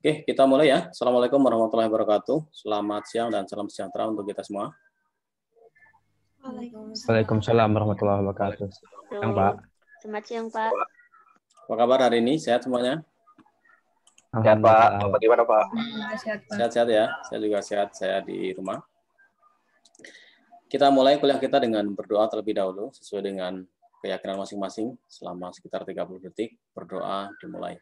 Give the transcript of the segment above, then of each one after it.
Oke, kita mulai ya. Assalamualaikum warahmatullahi wabarakatuh. Selamat siang dan salam sejahtera untuk kita semua. Waalaikumsalam warahmatullahi wabarakatuh. Siang, Pak. Selamat siang, Pak. Apa kabar hari ini? Sehat semuanya? Sehat, Pak. Bagaimana, Pak? Sehat-sehat ya. Saya juga sehat. Saya di rumah. Kita mulai kuliah kita dengan berdoa terlebih dahulu sesuai dengan keyakinan masing-masing selama sekitar 30 detik. Berdoa dimulai.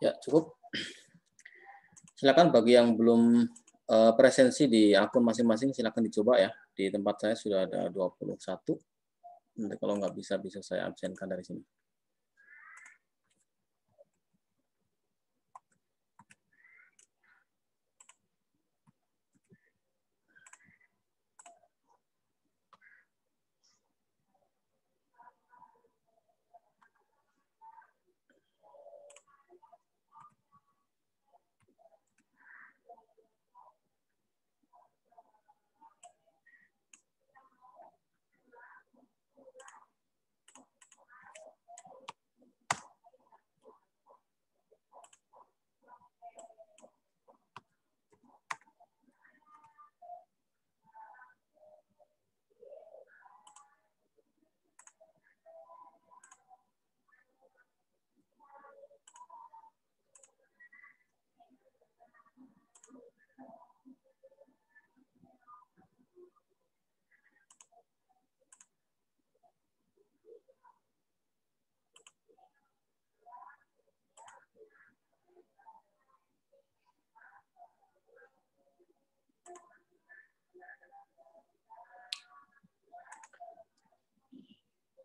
Ya, cukup. Silakan bagi yang belum uh, presensi di akun masing-masing silakan dicoba ya. Di tempat saya sudah ada 21. Nanti kalau nggak bisa bisa saya absenkan dari sini.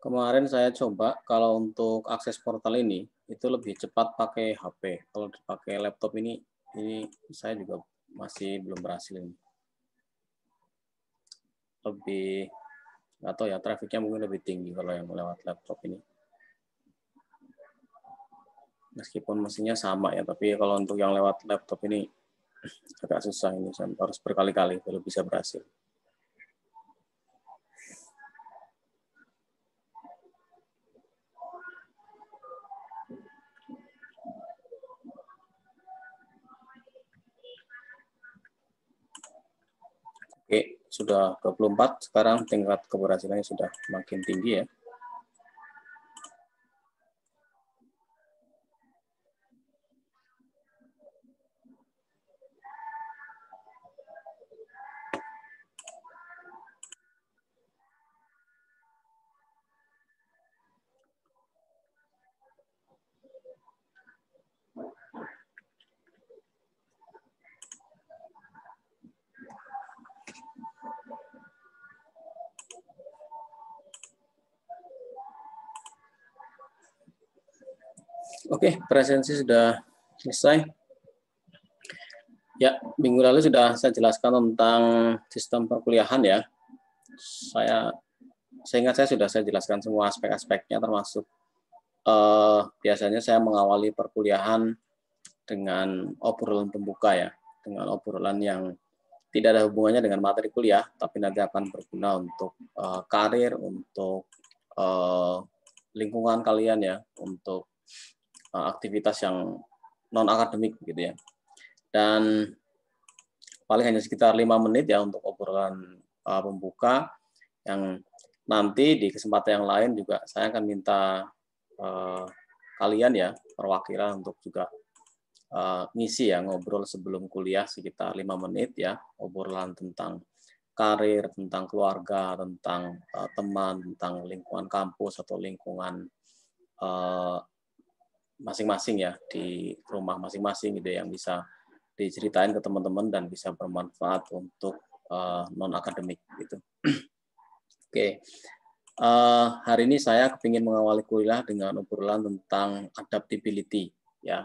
Kemarin saya coba kalau untuk akses portal ini itu lebih cepat pakai HP. Kalau pakai laptop ini ini saya juga masih belum berhasil ini. Lebih atau ya trafiknya mungkin lebih tinggi kalau yang lewat laptop ini. Meskipun mesinnya sama ya, tapi kalau untuk yang lewat laptop ini agak susah ini saya harus berkali-kali baru bisa berhasil. sudah 24, sekarang tingkat keberhasilannya sudah makin tinggi ya. Oke, okay, presensi sudah selesai. Ya, minggu lalu sudah saya jelaskan tentang sistem perkuliahan ya. Saya seingat saya sudah saya jelaskan semua aspek-aspeknya termasuk eh, biasanya saya mengawali perkuliahan dengan obrolan pembuka ya, dengan obrolan yang tidak ada hubungannya dengan materi kuliah, tapi nanti akan berguna untuk eh, karir, untuk eh, lingkungan kalian ya, untuk Eh, aktivitas yang non akademik gitu ya. Dan paling hanya sekitar lima menit ya untuk obrolan uh, pembuka yang nanti di kesempatan yang lain juga saya akan minta uh, kalian ya perwakilan untuk juga uh, ngisi ya ngobrol sebelum kuliah sekitar lima menit ya obrolan tentang karir, tentang keluarga, tentang uh, teman, tentang lingkungan kampus atau lingkungan masing-masing ya di rumah masing-masing gitu ya, yang bisa diceritain ke teman-teman dan bisa bermanfaat untuk uh, eh, non akademik gitu. Oke, okay. uh, eh, hari ini saya kepingin mengawali kuliah dengan obrolan tentang adaptability ya.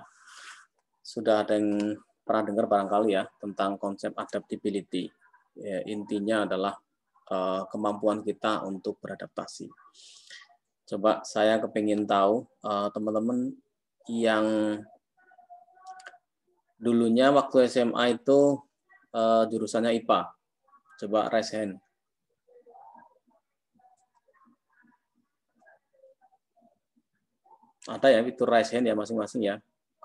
Sudah ada yang pernah dengar barangkali ya tentang konsep adaptability. Ya, intinya adalah uh, kemampuan kita untuk beradaptasi. Coba saya kepingin tahu teman -teman yang dulunya waktu SMA itu uh, jurusannya IPA. Coba raise hand. Ada ya itu raise hand ya masing-masing ya.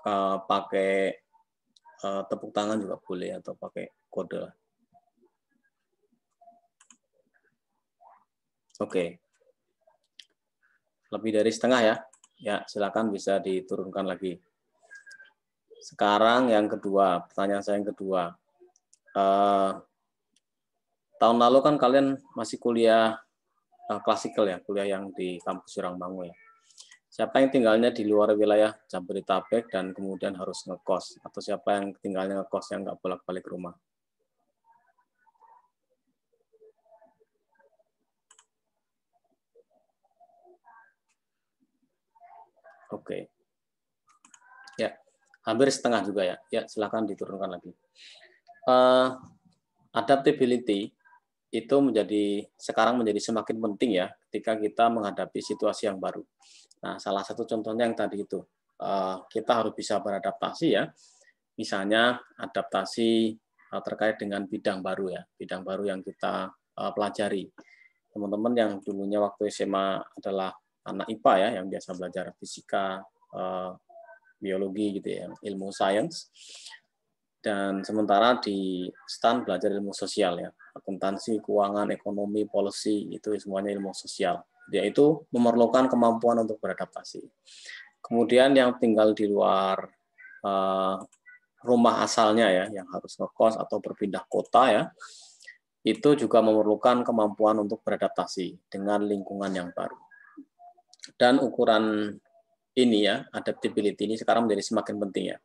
Uh, pakai uh, tepuk tangan juga boleh atau pakai kode Oke. Okay. Lebih dari setengah ya. Ya, silakan bisa diturunkan lagi. Sekarang yang kedua, pertanyaan saya yang kedua. Uh, tahun lalu kan kalian masih kuliah uh, klasikal ya, kuliah yang di kampus Surangbangu ya. Siapa yang tinggalnya di luar wilayah Jabodetabek dan kemudian harus ngekos? Atau siapa yang tinggalnya ngekos yang nggak bolak-balik rumah? Oke. Ya, hampir setengah juga ya. Ya, silakan diturunkan lagi. Uh, adaptability itu menjadi sekarang menjadi semakin penting ya ketika kita menghadapi situasi yang baru. Nah, salah satu contohnya yang tadi itu uh, kita harus bisa beradaptasi ya. Misalnya adaptasi uh, terkait dengan bidang baru ya, bidang baru yang kita uh, pelajari. Teman-teman yang dulunya waktu SMA adalah anak IPA ya yang biasa belajar fisika, eh, biologi gitu ya, ilmu sains. Dan sementara di STAN belajar ilmu sosial ya, akuntansi, keuangan, ekonomi, policy itu semuanya ilmu sosial. Dia itu memerlukan kemampuan untuk beradaptasi. Kemudian yang tinggal di luar eh, rumah asalnya ya, yang harus ngekos atau berpindah kota ya, itu juga memerlukan kemampuan untuk beradaptasi dengan lingkungan yang baru. Dan ukuran ini ya, adaptability ini sekarang menjadi semakin penting ya.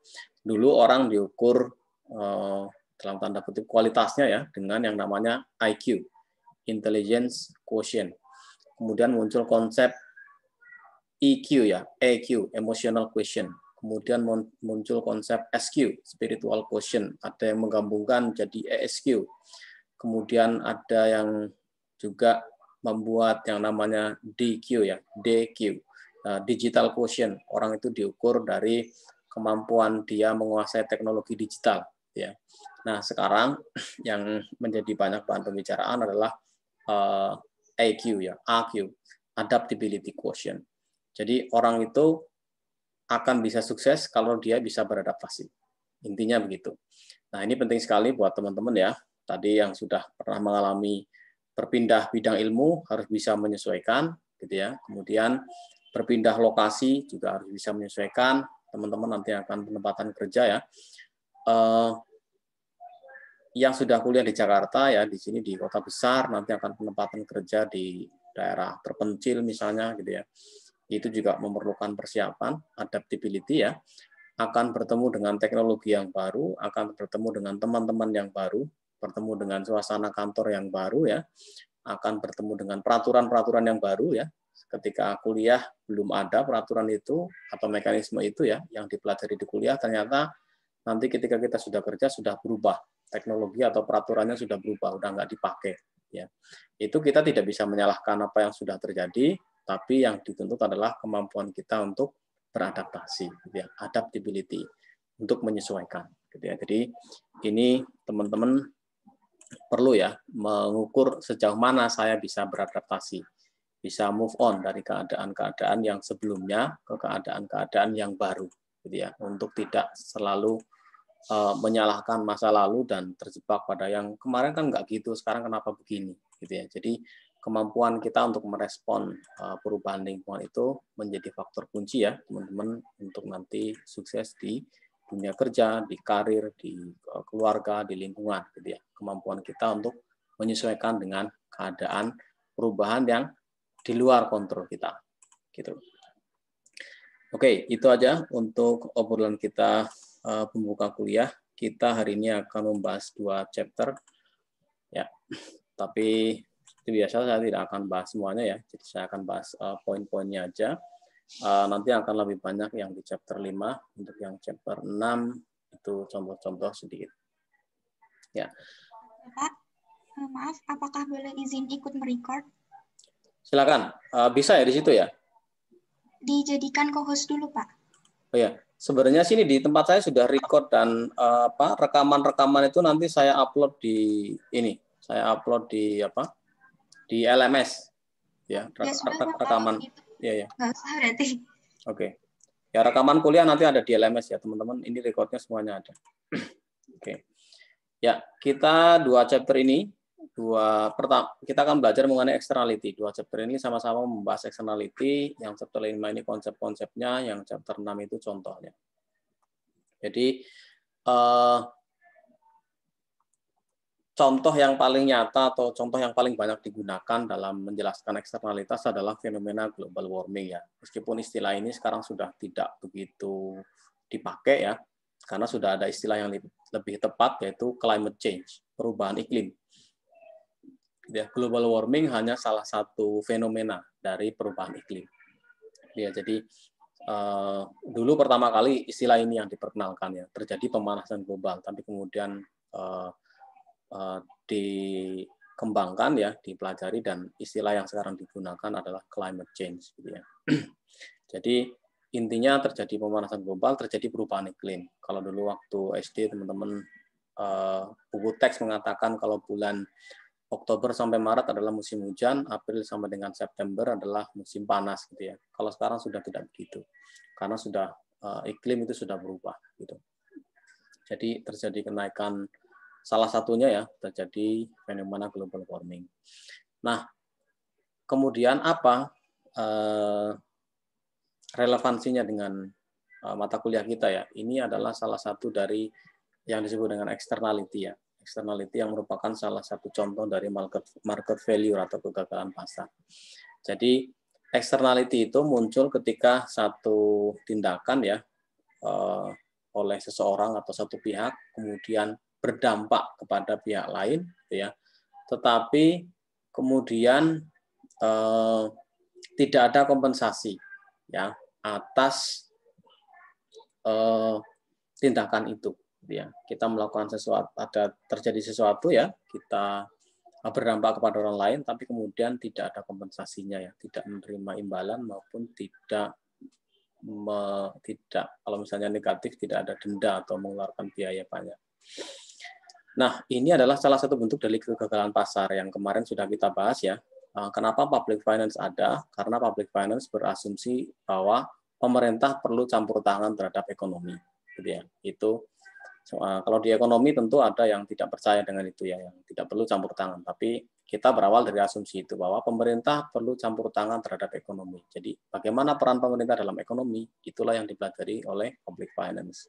Dulu orang diukur eh, dalam tanda kutip kualitasnya ya dengan yang namanya IQ, intelligence quotient. Kemudian muncul konsep EQ ya, EQ, emotional quotient. Kemudian muncul konsep SQ, spiritual quotient. Ada yang menggabungkan jadi ESQ. Kemudian ada yang juga membuat yang namanya DQ ya, DQ, eh, digital quotient. Orang itu diukur dari kemampuan dia menguasai teknologi digital ya. Nah, sekarang yang menjadi banyak bahan pembicaraan adalah eh, AQ ya, AQ, adaptability quotient. Jadi orang itu akan bisa sukses kalau dia bisa beradaptasi. Intinya begitu. Nah, ini penting sekali buat teman-teman ya. Tadi yang sudah pernah mengalami berpindah bidang ilmu harus bisa menyesuaikan gitu ya kemudian berpindah lokasi juga harus bisa menyesuaikan teman-teman nanti akan penempatan kerja ya eh, yang sudah kuliah di Jakarta ya di sini di kota besar nanti akan penempatan kerja di daerah terpencil misalnya gitu ya itu juga memerlukan persiapan adaptability ya akan bertemu dengan teknologi yang baru akan bertemu dengan teman-teman yang baru bertemu dengan suasana kantor yang baru ya, akan bertemu dengan peraturan-peraturan yang baru ya. Ketika kuliah belum ada peraturan itu atau mekanisme itu ya yang dipelajari di kuliah ternyata nanti ketika kita sudah kerja sudah berubah teknologi atau peraturannya sudah berubah, udah nggak dipakai. Ya. Itu kita tidak bisa menyalahkan apa yang sudah terjadi, tapi yang dituntut adalah kemampuan kita untuk beradaptasi, ya. adaptability, untuk menyesuaikan. Gitu ya. Jadi ini teman-teman perlu ya mengukur sejauh mana saya bisa beradaptasi, bisa move on dari keadaan-keadaan yang sebelumnya ke keadaan-keadaan yang baru, gitu ya, untuk tidak selalu uh, menyalahkan masa lalu dan terjebak pada yang kemarin kan nggak gitu, sekarang kenapa begini, gitu ya. Jadi kemampuan kita untuk merespon uh, perubahan lingkungan itu menjadi faktor kunci ya, teman-teman, untuk nanti sukses di dunia kerja, di karir, di eh, keluarga, di lingkungan, gitu ya. Kemampuan kita untuk menyesuaikan dengan keadaan perubahan yang di luar kontrol kita, gitu. Oke, itu aja untuk obrolan kita eh, pembuka kuliah. Kita hari ini akan membahas dua chapter, ya. Tapi seperti biasa saya tidak akan bahas semuanya ya, jadi saya akan bahas eh, poin-poinnya aja uh, nanti akan lebih banyak yang di chapter 5 untuk yang chapter 6 itu contoh-contoh sedikit ya Pak eh, maaf apakah boleh izin ikut merecord silakan uh, bisa ya di situ ya dijadikan co-host dulu Pak oh ya sebenarnya sini di tempat saya sudah record dan uh, apa rekaman-rekaman itu nanti saya upload di ini saya upload di apa di LMS ya, ya rekaman Iya, iya. Nggak usah berarti. Oke. Okay. Ya rekaman kuliah nanti ada di LMS ya teman-teman. Ini recordnya semuanya ada. Oke. Okay. Ya, kita dua chapter ini dua pertama kita akan belajar mengenai externality. Dua chapter ini sama-sama membahas externality. Yang chapter 5 ini konsep-konsepnya, yang chapter 6 itu contohnya. Jadi eh, contoh yang paling nyata atau contoh yang paling banyak digunakan dalam menjelaskan eksternalitas adalah fenomena global warming ya. Meskipun istilah ini sekarang sudah tidak begitu dipakai ya, karena sudah ada istilah yang lebih tepat yaitu climate change, perubahan iklim. Ya, global warming hanya salah satu fenomena dari perubahan iklim. Ya, jadi uh, dulu pertama kali istilah ini yang diperkenalkan ya, terjadi pemanasan global, tapi kemudian uh, Eh, dikembangkan ya, dipelajari dan istilah yang sekarang digunakan adalah climate change gitu ya. Jadi intinya terjadi pemanasan global, terjadi perubahan iklim. Kalau dulu waktu SD teman-teman eh, buku teks mengatakan kalau bulan Oktober sampai Maret adalah musim hujan, April sampai dengan September adalah musim panas gitu ya. Kalau sekarang sudah tidak begitu. Karena sudah eh, iklim itu sudah berubah gitu. Jadi terjadi kenaikan salah satunya ya terjadi fenomena global warming. Nah, kemudian apa eh, relevansinya dengan eh, mata kuliah kita ya? Ini adalah salah satu dari yang disebut dengan externality ya. Externality yang merupakan salah satu contoh dari market market value atau kegagalan pasar. Jadi externality itu muncul ketika satu tindakan ya eh, oleh seseorang atau satu pihak kemudian berdampak kepada pihak lain, ya. Tetapi kemudian eh, tidak ada kompensasi, ya, atas eh, tindakan itu. ya, kita melakukan sesuatu, ada terjadi sesuatu ya, kita berdampak kepada orang lain, tapi kemudian tidak ada kompensasinya ya, tidak menerima imbalan maupun tidak tidak kalau misalnya negatif tidak ada denda atau mengeluarkan biaya banyak. Nah, ini adalah salah satu bentuk dari kegagalan pasar yang kemarin sudah kita bahas ya. Eh, kenapa public finance ada? Karena public finance berasumsi bahwa pemerintah perlu campur tangan terhadap ekonomi, gitu ya. Itu eh, kalau di ekonomi tentu ada yang tidak percaya dengan itu ya, yang tidak perlu campur tangan. Tapi kita berawal dari asumsi itu bahwa pemerintah perlu campur tangan terhadap ekonomi. Jadi bagaimana peran pemerintah dalam ekonomi itulah yang dipelajari oleh public finance.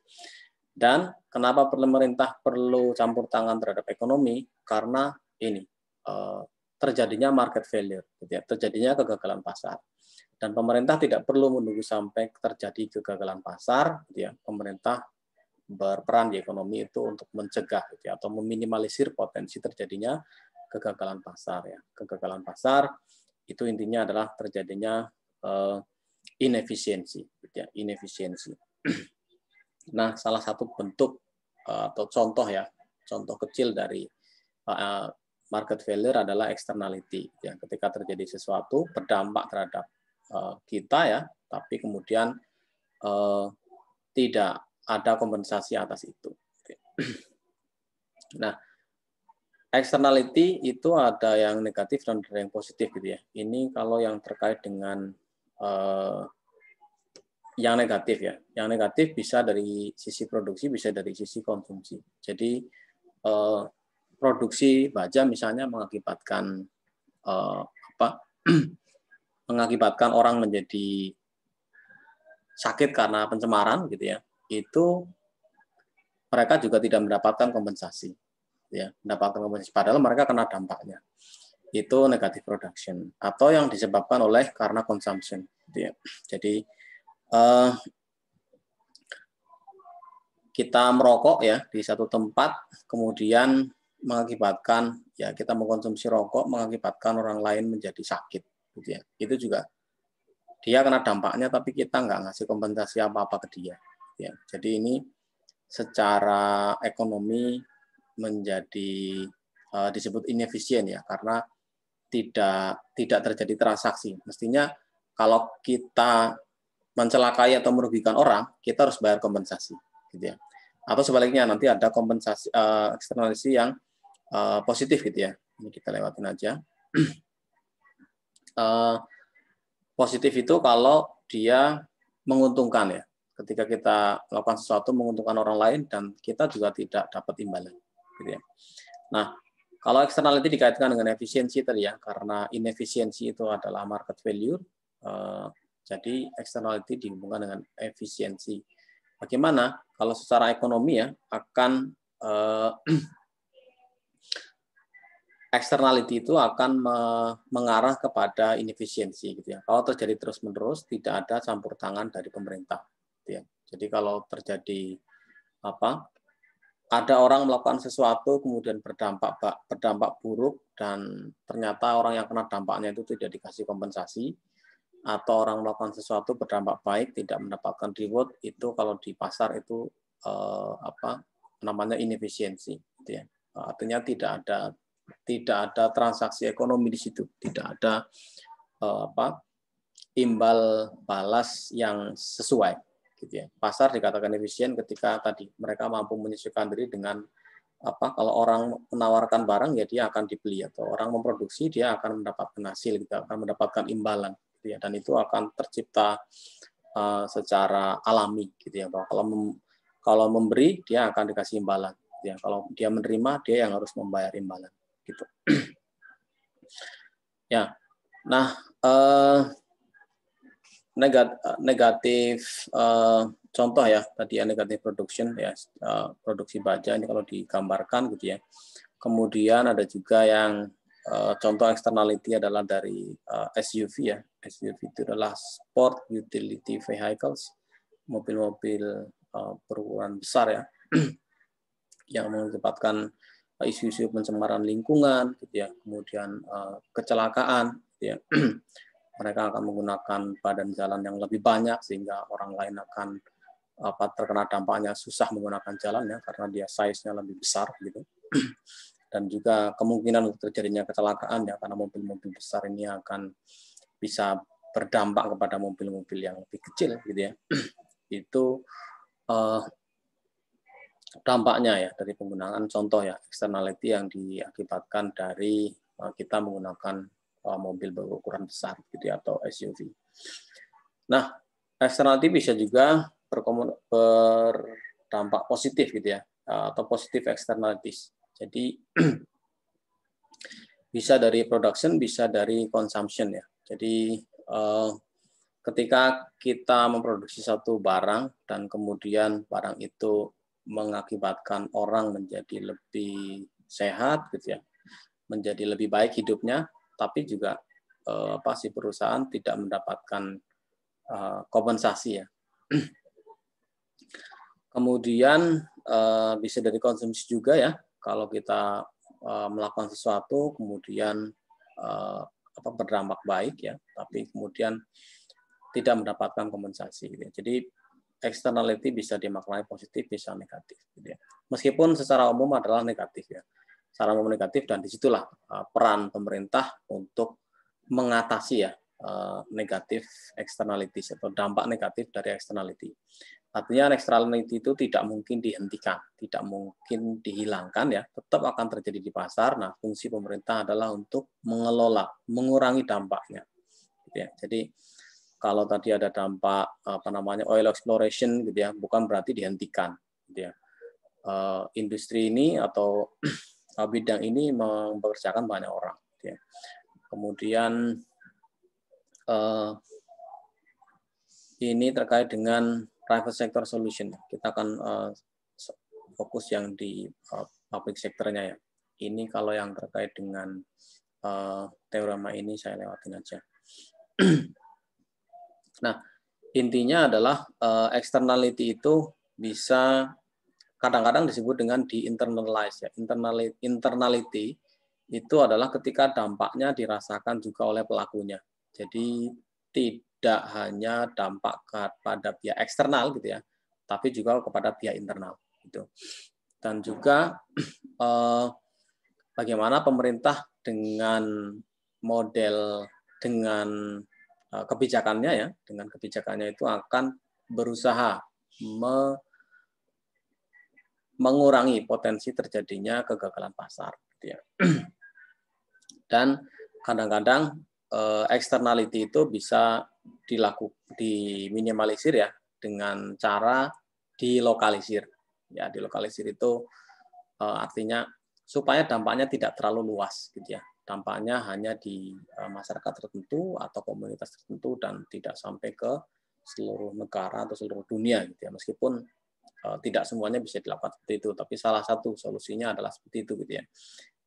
Dan kenapa pemerintah perlu campur tangan terhadap ekonomi? Karena ini eh, terjadinya market failure, gitu ya. terjadinya kegagalan pasar. Dan pemerintah tidak perlu menunggu sampai terjadi kegagalan pasar. Gitu ya. Pemerintah berperan di ekonomi itu untuk mencegah gitu ya, atau meminimalisir potensi terjadinya kegagalan pasar. Ya. Kegagalan pasar itu intinya adalah terjadinya eh, inefisiensi, inefisiensi. Nah, salah satu bentuk eh, atau contoh ya, contoh kecil dari eh, market failure adalah externality. Ya, ketika terjadi sesuatu berdampak terhadap eh, kita ya, tapi kemudian tidak ada kompensasi atas itu. Nah, externality itu ada yang negatif dan ada yang positif gitu ya. Ini kalau yang terkait dengan yang negatif ya. Yang negatif bisa dari sisi produksi, bisa dari sisi konsumsi. Jadi eh, produksi baja misalnya mengakibatkan eh, apa? mengakibatkan orang menjadi sakit karena pencemaran gitu ya. Itu mereka juga tidak mendapatkan kompensasi. Ya, mendapatkan kompensasi padahal mereka kena dampaknya. Itu negatif production atau yang disebabkan oleh karena consumption gitu ya. Jadi uh, kita merokok ya di satu tempat kemudian mengakibatkan ya kita mengkonsumsi rokok mengakibatkan orang lain menjadi sakit gitu ya itu juga dia kena dampaknya tapi kita nggak ngasih kompensasi apa apa ke dia ya jadi ini secara ekonomi menjadi uh, disebut inefisien ya karena tidak tidak terjadi transaksi mestinya kalau kita mencelakai atau merugikan orang, kita harus bayar kompensasi, gitu ya. Atau sebaliknya nanti ada kompensasi uh, eksternalisasi yang uh, positif, gitu ya. Ini kita lewatin aja. uh, positif itu kalau dia menguntungkan ya. Ketika kita melakukan sesuatu menguntungkan orang lain dan kita juga tidak dapat imbalan, gitu ya. Nah, kalau eksternal itu dikaitkan dengan efisiensi tadi ya, karena inefisiensi itu adalah market value. Jadi externality dihubungkan dengan efisiensi. Bagaimana kalau secara ekonomi ya akan eh, externality itu akan me mengarah kepada inefisiensi gitu ya. Kalau terjadi terus-menerus tidak ada campur tangan dari pemerintah gitu ya. Jadi kalau terjadi apa ada orang melakukan sesuatu kemudian berdampak berdampak buruk dan ternyata orang yang kena dampaknya itu tidak dikasih kompensasi atau orang melakukan sesuatu berdampak baik tidak mendapatkan reward itu kalau di pasar itu eh, apa namanya inefisiensi gitu ya. Artinya tidak ada tidak ada transaksi ekonomi di situ, tidak ada eh, apa imbal balas yang sesuai gitu ya. Pasar dikatakan efisien ketika tadi mereka mampu menyesuaikan diri dengan apa kalau orang menawarkan barang ya dia akan dibeli atau orang memproduksi dia akan mendapatkan hasil dia gitu, akan mendapatkan imbalan gitu ya dan itu akan tercipta uh, secara alami gitu ya bahwa kalau mem, kalau memberi dia akan dikasih imbalan gitu ya kalau dia menerima dia yang harus membayar imbalan gitu ya nah uh, negatif uh, contoh ya tadi ya negatif production ya uh, produksi baja ini kalau digambarkan gitu ya kemudian ada juga yang uh, contoh externality adalah dari uh, SUV ya SUV itu adalah sport utility vehicles, mobil-mobil uh, berukuran besar ya, yang mengakibatkan uh, isu-isu pencemaran lingkungan, gitu ya, kemudian uh, kecelakaan, gitu ya. mereka akan menggunakan badan jalan yang lebih banyak sehingga orang lain akan apa terkena dampaknya susah menggunakan jalan ya, karena dia size-nya lebih besar gitu dan juga kemungkinan terjadinya kecelakaan ya karena mobil-mobil besar ini akan bisa berdampak kepada mobil-mobil yang lebih kecil gitu ya itu eh, dampaknya ya dari penggunaan contoh ya externality yang diakibatkan dari eh, kita menggunakan eh, mobil berukuran besar gitu ya, atau SUV. Nah externality bisa juga berdampak positif gitu ya eh, atau positif externalities. Jadi bisa dari production, bisa dari consumption ya. Jadi eh, ketika kita memproduksi satu barang dan kemudian barang itu mengakibatkan orang menjadi lebih sehat gitu ya, menjadi lebih baik hidupnya, tapi juga eh, apa si perusahaan tidak mendapatkan eh, kompensasi ya. Kemudian eh, bisa dari konsumsi juga ya, kalau kita eh, melakukan sesuatu kemudian eh, apa berdampak baik ya, tapi kemudian tidak mendapatkan kompensasi. Gitu ya. Jadi externality bisa dimaknai positif, bisa negatif. Gitu ya. Meskipun secara umum adalah negatif ya, secara umum negatif dan disitulah eh, peran pemerintah untuk mengatasi ya eh, negatif externalities atau dampak negatif dari externality. Artinya externality itu tidak mungkin dihentikan, tidak mungkin dihilangkan ya, tetap akan terjadi di pasar. Nah, fungsi pemerintah adalah untuk mengelola, mengurangi dampaknya. Gitu ya. Jadi kalau tadi ada dampak apa namanya oil exploration gitu ya, bukan berarti dihentikan gitu ya. Uh, industri ini atau eh, bidang ini mempekerjakan banyak orang gitu ya. Kemudian uh, ini terkait dengan private sector solution. Kita akan uh, fokus yang di uh, public sektornya ya. Ini kalau yang terkait dengan uh, teorema ini saya lewatin aja. nah, intinya adalah uh, externality itu bisa kadang-kadang disebut dengan di internalize ya. Internality, internality itu adalah ketika dampaknya dirasakan juga oleh pelakunya. Jadi tidak tidak hanya dampak kepada pihak eksternal gitu ya, tapi juga kepada pihak internal gitu. Dan juga eh, bagaimana pemerintah dengan model dengan eh, kebijakannya ya, dengan kebijakannya itu akan berusaha me mengurangi potensi terjadinya kegagalan pasar gitu ya. Dan kadang-kadang eh, itu bisa dilaku diminimalisir ya dengan cara dilokalisir. Ya, dilokalisir itu e, artinya supaya dampaknya tidak terlalu luas gitu ya. Dampaknya hanya di e, masyarakat tertentu atau komunitas tertentu dan tidak sampai ke seluruh negara atau seluruh dunia gitu ya. Meskipun e, tidak semuanya bisa dilakukan seperti itu, tapi salah satu solusinya adalah seperti itu gitu ya.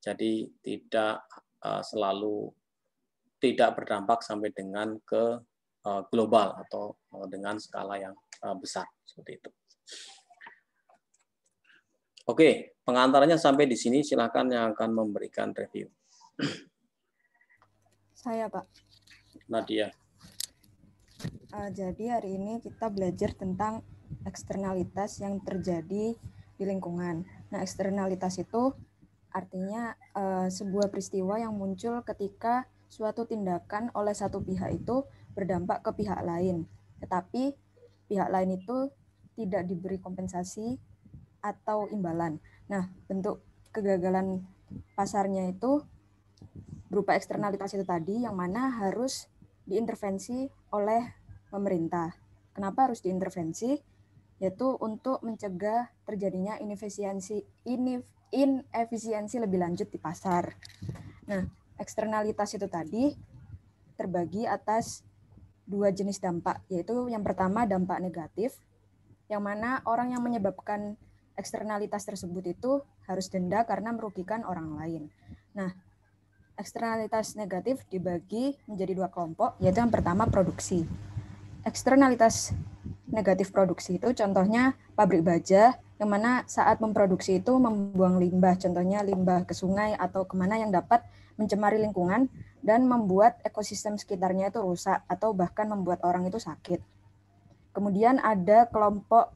Jadi tidak e, selalu tidak berdampak sampai dengan ke Eh, global atau eh, dengan skala yang eh, besar seperti itu. Oke, pengantarnya sampai di sini. Silakan yang akan memberikan review. Saya, Pak. Nadia. jadi hari ini kita belajar tentang eksternalitas yang terjadi di lingkungan. Nah, eksternalitas itu artinya sebuah peristiwa yang muncul ketika suatu tindakan oleh satu pihak itu berdampak ke pihak lain. Tetapi pihak lain itu tidak diberi kompensasi atau imbalan. Nah, bentuk kegagalan pasarnya itu berupa eksternalitas itu tadi yang mana harus diintervensi oleh pemerintah. Kenapa harus diintervensi? Yaitu untuk mencegah terjadinya inefisiensi inefisiensi lebih lanjut di pasar. Nah, eksternalitas itu tadi terbagi atas dua jenis dampak, yaitu yang pertama dampak negatif, yang mana orang yang menyebabkan eksternalitas tersebut itu harus denda karena merugikan orang lain. Nah, eksternalitas negatif dibagi menjadi dua kelompok, yaitu yang pertama produksi. Eksternalitas negatif produksi itu contohnya pabrik baja, yang mana saat memproduksi itu membuang limbah, contohnya limbah ke sungai atau kemana yang dapat mencemari lingkungan, dan membuat ekosistem sekitarnya itu rusak atau bahkan membuat orang itu sakit. Kemudian ada kelompok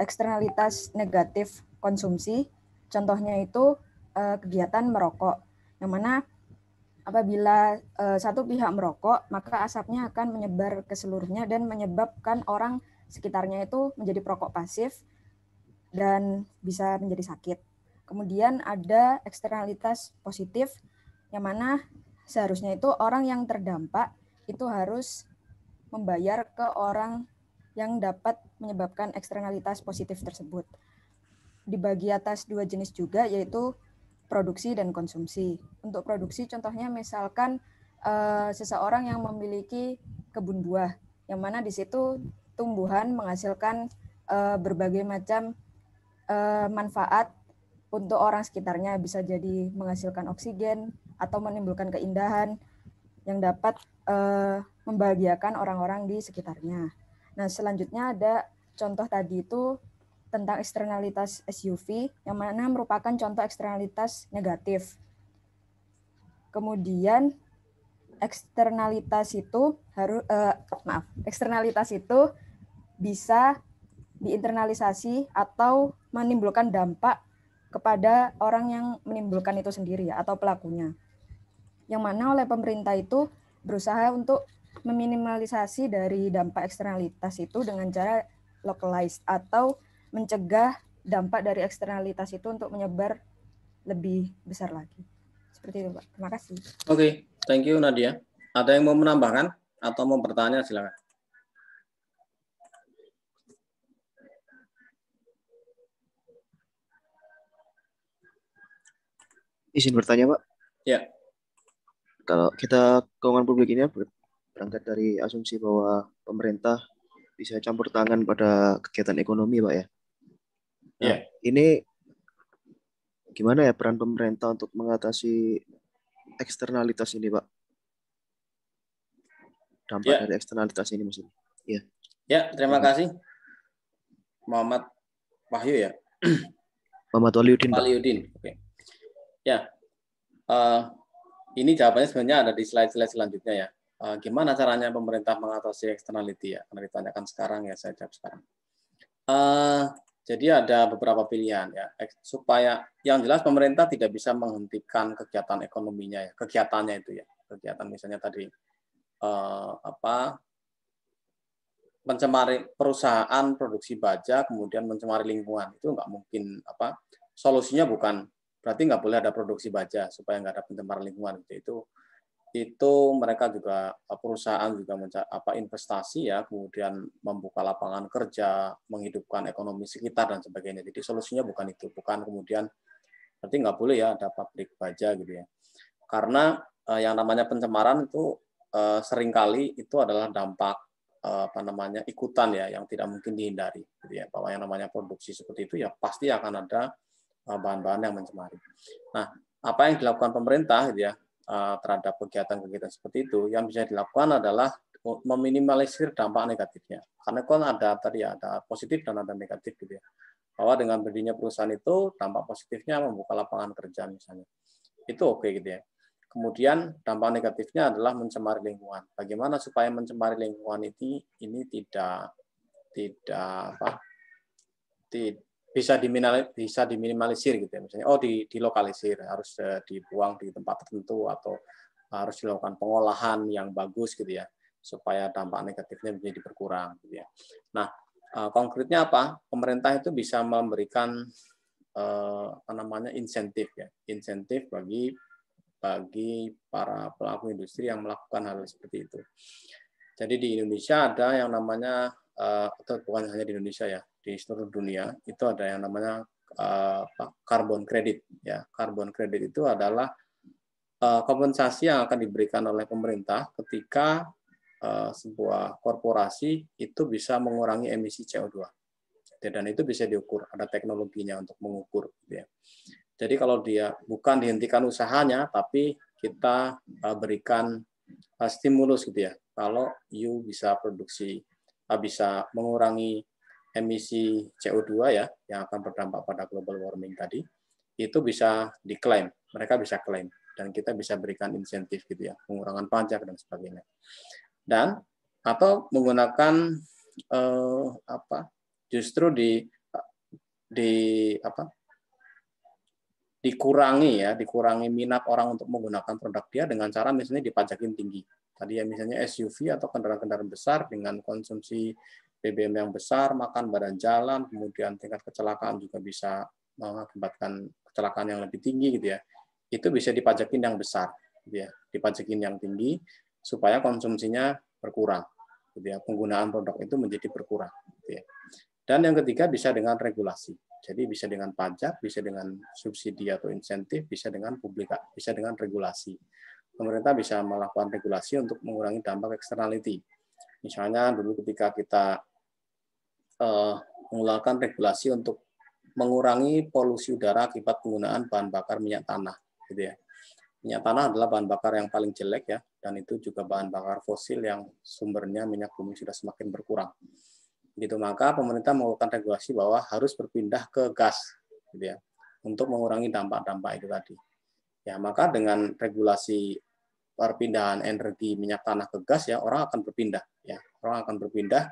eksternalitas negatif konsumsi, contohnya itu eh, kegiatan merokok, yang mana apabila eh, satu pihak merokok, maka asapnya akan menyebar ke seluruhnya dan menyebabkan orang sekitarnya itu menjadi perokok pasif dan bisa menjadi sakit. Kemudian ada eksternalitas positif, yang mana seharusnya itu orang yang terdampak itu harus membayar ke orang yang dapat menyebabkan eksternalitas positif tersebut. Dibagi atas dua jenis juga yaitu produksi dan konsumsi. Untuk produksi contohnya misalkan e, seseorang yang memiliki kebun buah yang mana di situ tumbuhan menghasilkan e, berbagai macam e, manfaat untuk orang sekitarnya bisa jadi menghasilkan oksigen atau menimbulkan keindahan yang dapat uh, membahagiakan orang-orang di sekitarnya. Nah, selanjutnya ada contoh tadi itu tentang eksternalitas SUV yang mana merupakan contoh eksternalitas negatif. Kemudian eksternalitas itu harus uh, eh, maaf, eksternalitas itu bisa diinternalisasi atau menimbulkan dampak kepada orang yang menimbulkan itu sendiri ya, atau pelakunya. Yang mana oleh pemerintah itu berusaha untuk meminimalisasi dari dampak eksternalitas itu dengan cara localized atau mencegah dampak dari eksternalitas itu untuk menyebar lebih besar lagi. Seperti itu, Pak. Terima kasih. Oke, okay. thank you Nadia. Ada yang mau menambahkan atau mau bertanya silakan. izin bertanya Pak. Ya. Kalau kita keuangan publik ini ya, berangkat dari asumsi bahwa pemerintah bisa campur tangan pada kegiatan ekonomi Pak ya. Nah, ya. Ini gimana ya peran pemerintah untuk mengatasi eksternalitas ini Pak? Dampak ya. dari eksternalitas ini maksudnya. Iya. Ya, terima ya. kasih. Muhammad Wahyu ya. Muhammad Waliudin. Waliudin. Oke. Okay. Ya, uh, ini jawabannya sebenarnya ada di slide-slide selanjutnya ya. Uh, gimana caranya pemerintah mengatasi eksternality ya? Karena ditanyakan sekarang ya, saya jawab sekarang. Uh, jadi ada beberapa pilihan ya supaya yang jelas pemerintah tidak bisa menghentikan kegiatan ekonominya ya, kegiatannya itu ya. Kegiatan misalnya tadi uh, apa mencemari perusahaan produksi baja kemudian mencemari lingkungan itu nggak mungkin apa solusinya bukan berarti nggak boleh ada produksi baja supaya nggak ada pencemaran lingkungan gitu. itu itu mereka juga eh, perusahaan juga apa investasi ya kemudian membuka lapangan kerja menghidupkan ekonomi sekitar dan sebagainya jadi solusinya bukan itu bukan kemudian berarti nggak boleh ya ada pabrik baja gitu ya karena eh, yang namanya pencemaran itu eh, seringkali itu adalah dampak eh, apa namanya ikutan ya yang tidak mungkin dihindari gitu ya bahwa yang namanya produksi seperti itu ya pasti akan ada Eh, bahan-bahan yang mencemari. Nah, apa yang dilakukan pemerintah gitu ya eh, terhadap kegiatan-kegiatan seperti itu yang bisa dilakukan adalah meminimalisir dampak negatifnya. Karena kan ada tadi ya, ada positif dan ada negatif gitu ya. Bahwa dengan berdirinya perusahaan itu dampak positifnya membuka lapangan kerja misalnya. Itu oke okay, gitu ya. Kemudian dampak negatifnya adalah mencemari lingkungan. Bagaimana supaya mencemari lingkungan ini ini tidak tidak apa? Tidak bisa diminimal bisa diminimalisir gitu ya misalnya oh di dilokalisir harus eh, dibuang di tempat tertentu atau harus dilakukan pengolahan yang bagus gitu ya supaya dampak negatifnya menjadi berkurang gitu ya. Nah, eh, konkretnya apa? Pemerintah itu bisa memberikan eh, apa namanya insentif ya, insentif bagi bagi para pelaku industri yang melakukan hal seperti itu. Jadi di Indonesia ada yang namanya Eh, atau bukan hanya di Indonesia ya, di seluruh dunia itu ada yang namanya karbon eh, kredit. Ya, karbon kredit itu adalah eh, kompensasi yang akan diberikan oleh pemerintah ketika sebuah korporasi itu bisa mengurangi emisi CO2. Dan itu bisa diukur, ada teknologinya untuk mengukur. Gitu ya. Jadi kalau dia bukan dihentikan usahanya, tapi kita berikan stimulus gitu ya. Kalau you bisa produksi Eh, bisa mengurangi emisi CO2 ya yang akan berdampak pada global warming tadi itu bisa diklaim mereka bisa klaim dan kita bisa berikan insentif gitu ya pengurangan pajak dan sebagainya dan atau menggunakan eh, apa justru di di apa dikurangi ya dikurangi minat orang untuk menggunakan produk dia dengan cara misalnya dipajakin tinggi Tadi ya misalnya SUV atau kendaraan-kendaraan besar dengan konsumsi BBM yang besar, makan badan jalan, kemudian tingkat kecelakaan juga bisa mengakibatkan kecelakaan yang lebih tinggi gitu ya. Itu bisa dipajakin yang besar gitu ya, dipajakin yang tinggi supaya konsumsinya berkurang. Gitu ya. Penggunaan produk itu menjadi berkurang gitu ya. Dan yang ketiga bisa dengan regulasi. Jadi bisa dengan pajak, bisa dengan subsidi atau insentif, bisa dengan publik, bisa dengan regulasi pemerintah bisa melakukan regulasi untuk mengurangi dampak eksternality. Misalnya dulu ketika kita uh, mengeluarkan regulasi untuk mengurangi polusi udara akibat penggunaan bahan bakar minyak tanah, gitu ya. Minyak tanah adalah bahan bakar yang paling jelek ya, dan itu juga bahan bakar fosil yang sumbernya minyak bumi sudah semakin berkurang. Gitu maka pemerintah melakukan regulasi bahwa harus berpindah ke gas, gitu ya, untuk mengurangi dampak-dampak itu tadi. Ya maka dengan regulasi perpindahan energi minyak tanah ke gas ya orang akan berpindah ya orang akan berpindah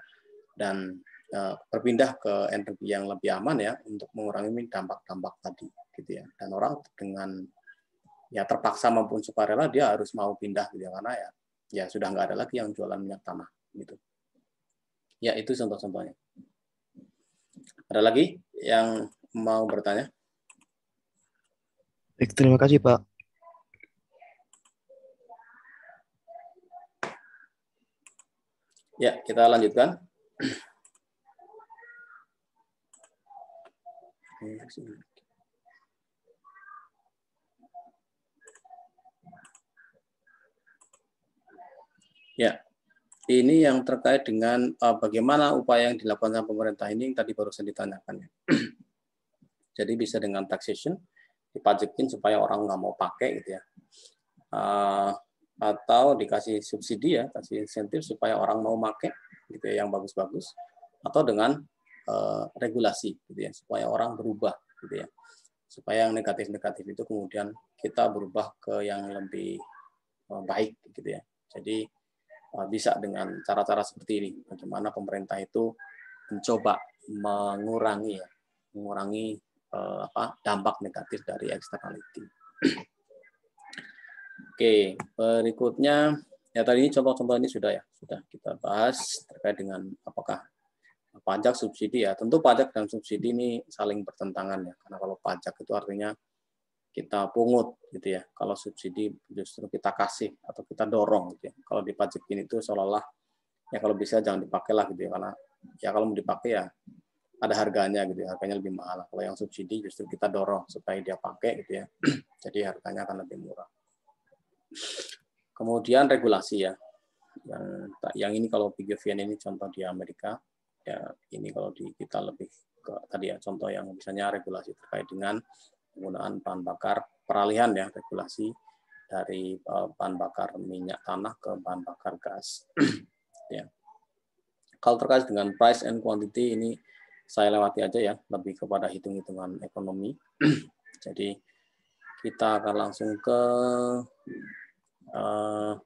dan eh, berpindah ke energi yang lebih aman ya untuk mengurangi dampak-dampak tadi gitu ya dan orang dengan ya terpaksa maupun sukarela dia harus mau pindah gitu ya karena ya ya sudah nggak ada lagi yang jualan minyak tanah gitu ya itu contoh-contohnya ada lagi yang mau bertanya? Baik, terima kasih Pak. Ya, kita lanjutkan. Ya, ini yang terkait dengan uh, bagaimana upaya yang dilakukan sama pemerintah ini yang tadi barusan ditanyakan. Ya. Jadi bisa dengan taxation, dipajekin supaya orang nggak mau pakai gitu ya. Uh, atau dikasih subsidi ya, kasih insentif supaya orang mau pakai gitu ya, yang bagus-bagus atau dengan uh, regulasi gitu ya, supaya orang berubah gitu ya. Supaya yang negatif-negatif itu kemudian kita berubah ke yang lebih uh, baik gitu ya. Jadi uh, bisa dengan cara-cara seperti ini bagaimana pemerintah itu mencoba mengurangi ya, mengurangi apa dampak negatif dari externality. Oke, berikutnya ya tadi ini contoh-contoh ini sudah ya, sudah kita bahas terkait dengan apakah pajak subsidi ya. Tentu pajak dan subsidi ini saling bertentangan ya. Karena kalau pajak itu artinya kita pungut gitu ya. Kalau subsidi justru kita kasih atau kita dorong gitu ya. Kalau dipajakin itu seolah-olah ya kalau bisa jangan dipakai lah gitu ya karena ya kalau mau dipakai ya ada harganya gitu ya. Harganya lebih mahal. Kalau yang subsidi justru kita dorong supaya dia pakai gitu ya. Jadi harganya akan lebih murah. Kemudian regulasi ya. Yang yang ini kalau VN ini contoh di Amerika, ya ini kalau di kita lebih ke tadi ya contoh yang misalnya regulasi terkait dengan penggunaan bahan bakar peralihan ya regulasi dari eh, bahan bakar minyak tanah ke bahan bakar gas ya kalau terkait dengan price and quantity ini saya lewati aja ya lebih kepada hitung-hitungan ekonomi jadi kita akan langsung ke Uh,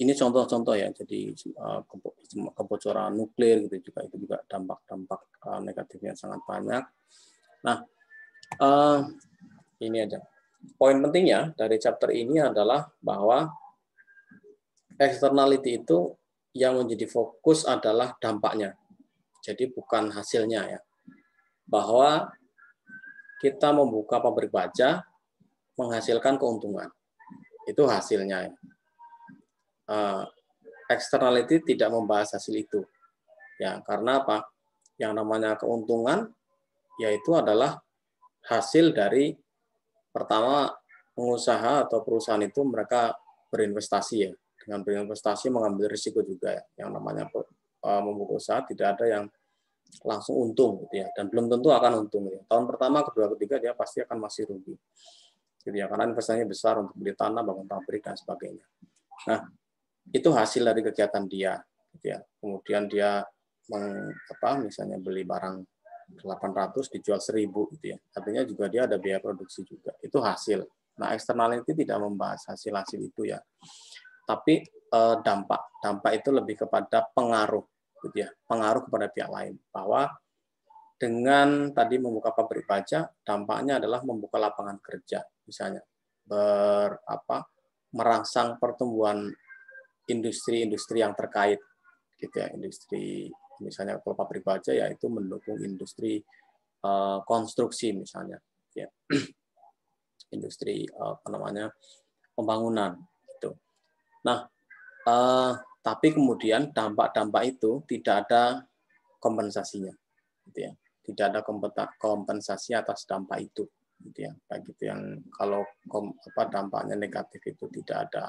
ini contoh-contoh ya, jadi uh, kebocoran nuklir gitu juga itu juga dampak-dampak uh, negatifnya sangat banyak. Nah, uh, ini aja. Poin pentingnya dari chapter ini adalah bahwa externality itu yang menjadi fokus adalah dampaknya. Jadi bukan hasilnya ya. Bahwa kita membuka pabrik baja menghasilkan keuntungan. Itu hasilnya. Uh, externality tidak membahas hasil itu. Ya, karena apa? Yang namanya keuntungan yaitu adalah hasil dari pertama pengusaha atau perusahaan itu mereka berinvestasi ya. Dengan berinvestasi mengambil risiko juga ya. Yang namanya eh, membuka usaha tidak ada yang langsung untung gitu ya dan belum tentu akan untung gitu ya. tahun pertama kedua ketiga dia pasti akan masih rugi gitu ya karena investasinya besar untuk beli tanah bangun pabrik dan sebagainya nah itu hasil dari kegiatan dia gitu ya kemudian dia meng, apa misalnya beli barang 800 dijual 1000 gitu ya artinya juga dia ada biaya produksi juga itu hasil nah eksternal externality tidak membahas hasil hasil itu ya tapi eh, dampak dampak itu lebih kepada pengaruh gitu ya, pengaruh kepada pihak lain bahwa dengan tadi membuka pabrik baja dampaknya adalah membuka lapangan kerja misalnya ber apa merangsang pertumbuhan industri-industri yang terkait gitu ya industri misalnya kalau pabrik baja yaitu mendukung industri uh, konstruksi misalnya ya industri uh, apa namanya pembangunan itu nah uh, tapi kemudian dampak-dampak itu tidak ada kompensasinya, gitu ya. Tidak ada kompensasi atas dampak itu, gitu ya. Baik itu yang kalau kom, apa dampaknya negatif itu tidak ada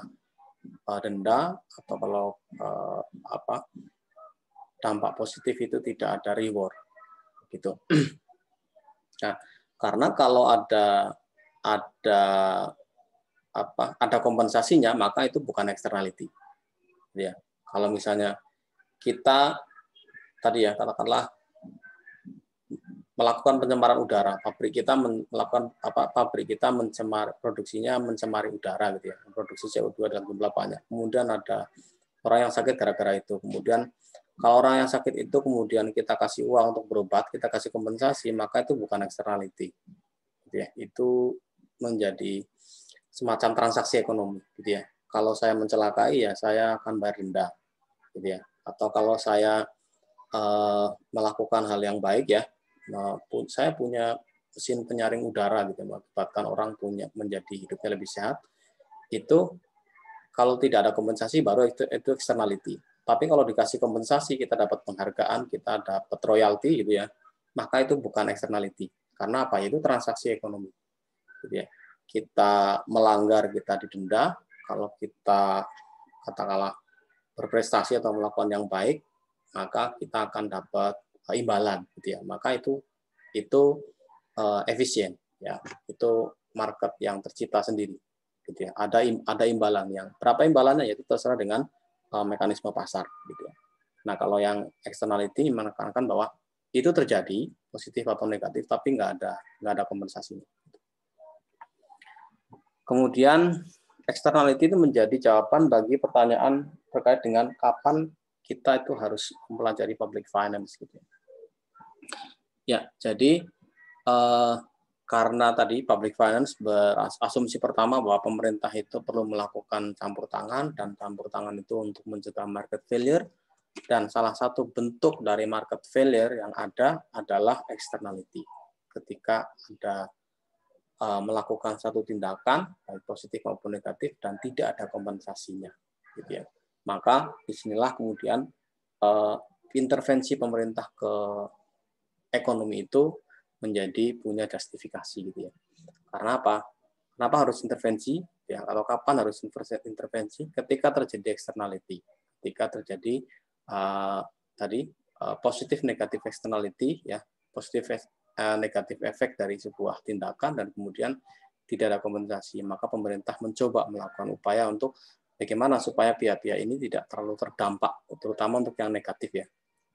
eh, denda atau kalau uh, apa dampak positif itu tidak ada reward, gitu. Nah, karena kalau ada ada apa ada kompensasinya maka itu bukan externality ya kalau misalnya kita tadi ya katakanlah melakukan pencemaran udara pabrik kita melakukan apa pabrik kita mencemar produksinya mencemari udara gitu ya produksi CO2 dalam jumlah banyak kemudian ada orang yang sakit gara-gara itu kemudian kalau orang yang sakit itu kemudian kita kasih uang untuk berobat kita kasih kompensasi maka itu bukan externality gitu ya itu menjadi semacam transaksi ekonomi gitu ya kalau saya mencelakai ya saya akan bayar denda gitu ya atau kalau saya uh, melakukan hal yang baik ya maupun saya punya mesin penyaring udara gitu ya, mengakibatkan orang punya menjadi hidupnya lebih sehat itu kalau tidak ada kompensasi baru itu itu externality tapi kalau dikasih kompensasi kita dapat penghargaan kita dapat royalti gitu ya maka itu bukan externality karena apa itu transaksi ekonomi gitu ya kita melanggar kita didenda kalau kita katakanlah berprestasi atau melakukan yang baik, maka kita akan dapat eh, imbalan gitu ya. Maka itu itu uh, efisien ya. Itu market yang tercipta sendiri gitu ya. Ada im, ada imbalan yang berapa imbalannya yaitu terserah dengan uh, mekanisme pasar gitu ya. Nah, kalau yang externality menekankan bahwa itu terjadi positif atau negatif tapi nggak ada nggak ada kompensasinya. Kemudian externality itu menjadi jawaban bagi pertanyaan terkait dengan kapan kita itu harus mempelajari public finance gitu. Ya. ya, jadi eh, karena tadi public finance berasumsi pertama bahwa pemerintah itu perlu melakukan campur tangan dan campur tangan itu untuk mencegah market failure dan salah satu bentuk dari market failure yang ada adalah externality ketika ada Eh, melakukan satu tindakan baik positif maupun negatif dan tidak ada kompensasinya gitu ya maka disinilah kemudian uh, intervensi pemerintah ke ekonomi itu menjadi punya justifikasi gitu ya karena apa kenapa harus intervensi ya atau kapan harus intervensi ketika terjadi externality ketika terjadi uh, tadi uh, positif negatif externality ya positif Eh, negatif efek dari sebuah tindakan dan kemudian tidak ada kompensasi, maka pemerintah mencoba melakukan upaya untuk bagaimana supaya pihak-pihak ini tidak terlalu terdampak, terutama untuk yang negatif ya,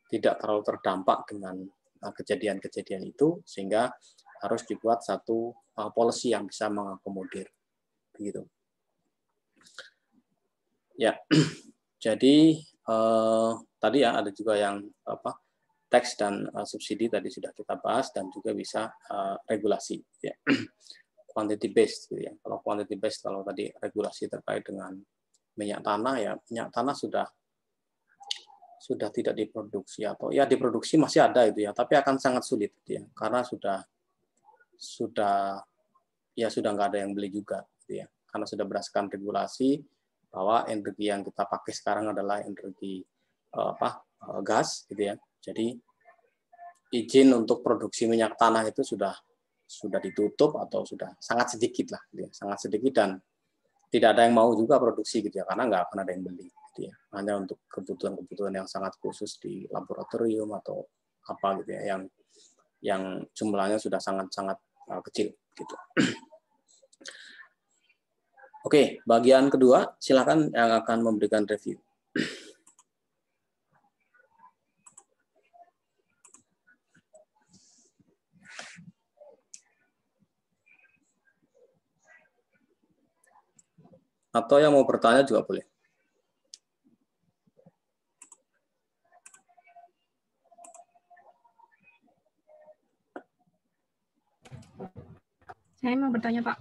tidak terlalu terdampak dengan eh, kejadian-kejadian itu sehingga harus dibuat satu eh, polisi yang bisa mengakomodir begitu. Ya, jadi eh, tadi ya ada juga yang apa teks dan uh, subsidi tadi sudah kita bahas dan juga bisa uh, regulasi ya. quantity based gitu ya. Kalau quantity based kalau tadi regulasi terkait dengan minyak tanah ya minyak tanah sudah sudah tidak diproduksi atau ya diproduksi masih ada itu ya tapi akan sangat sulit gitu ya karena sudah sudah ya sudah nggak ada yang beli juga gitu ya karena sudah berdasarkan regulasi bahwa energi yang kita pakai sekarang adalah energi uh, apa uh, gas gitu ya jadi izin untuk produksi minyak tanah itu sudah sudah ditutup atau sudah sangat sedikit lah, gitu ya. sangat sedikit dan tidak ada yang mau juga produksi gitu ya, karena nggak akan ada yang beli. Gitu ya. Hanya untuk kebutuhan-kebutuhan yang sangat khusus di laboratorium atau apa gitu ya, yang yang jumlahnya sudah sangat-sangat eh, kecil gitu. Oke, bagian kedua silakan yang akan memberikan review. atau yang mau bertanya juga boleh. Saya mau bertanya Pak.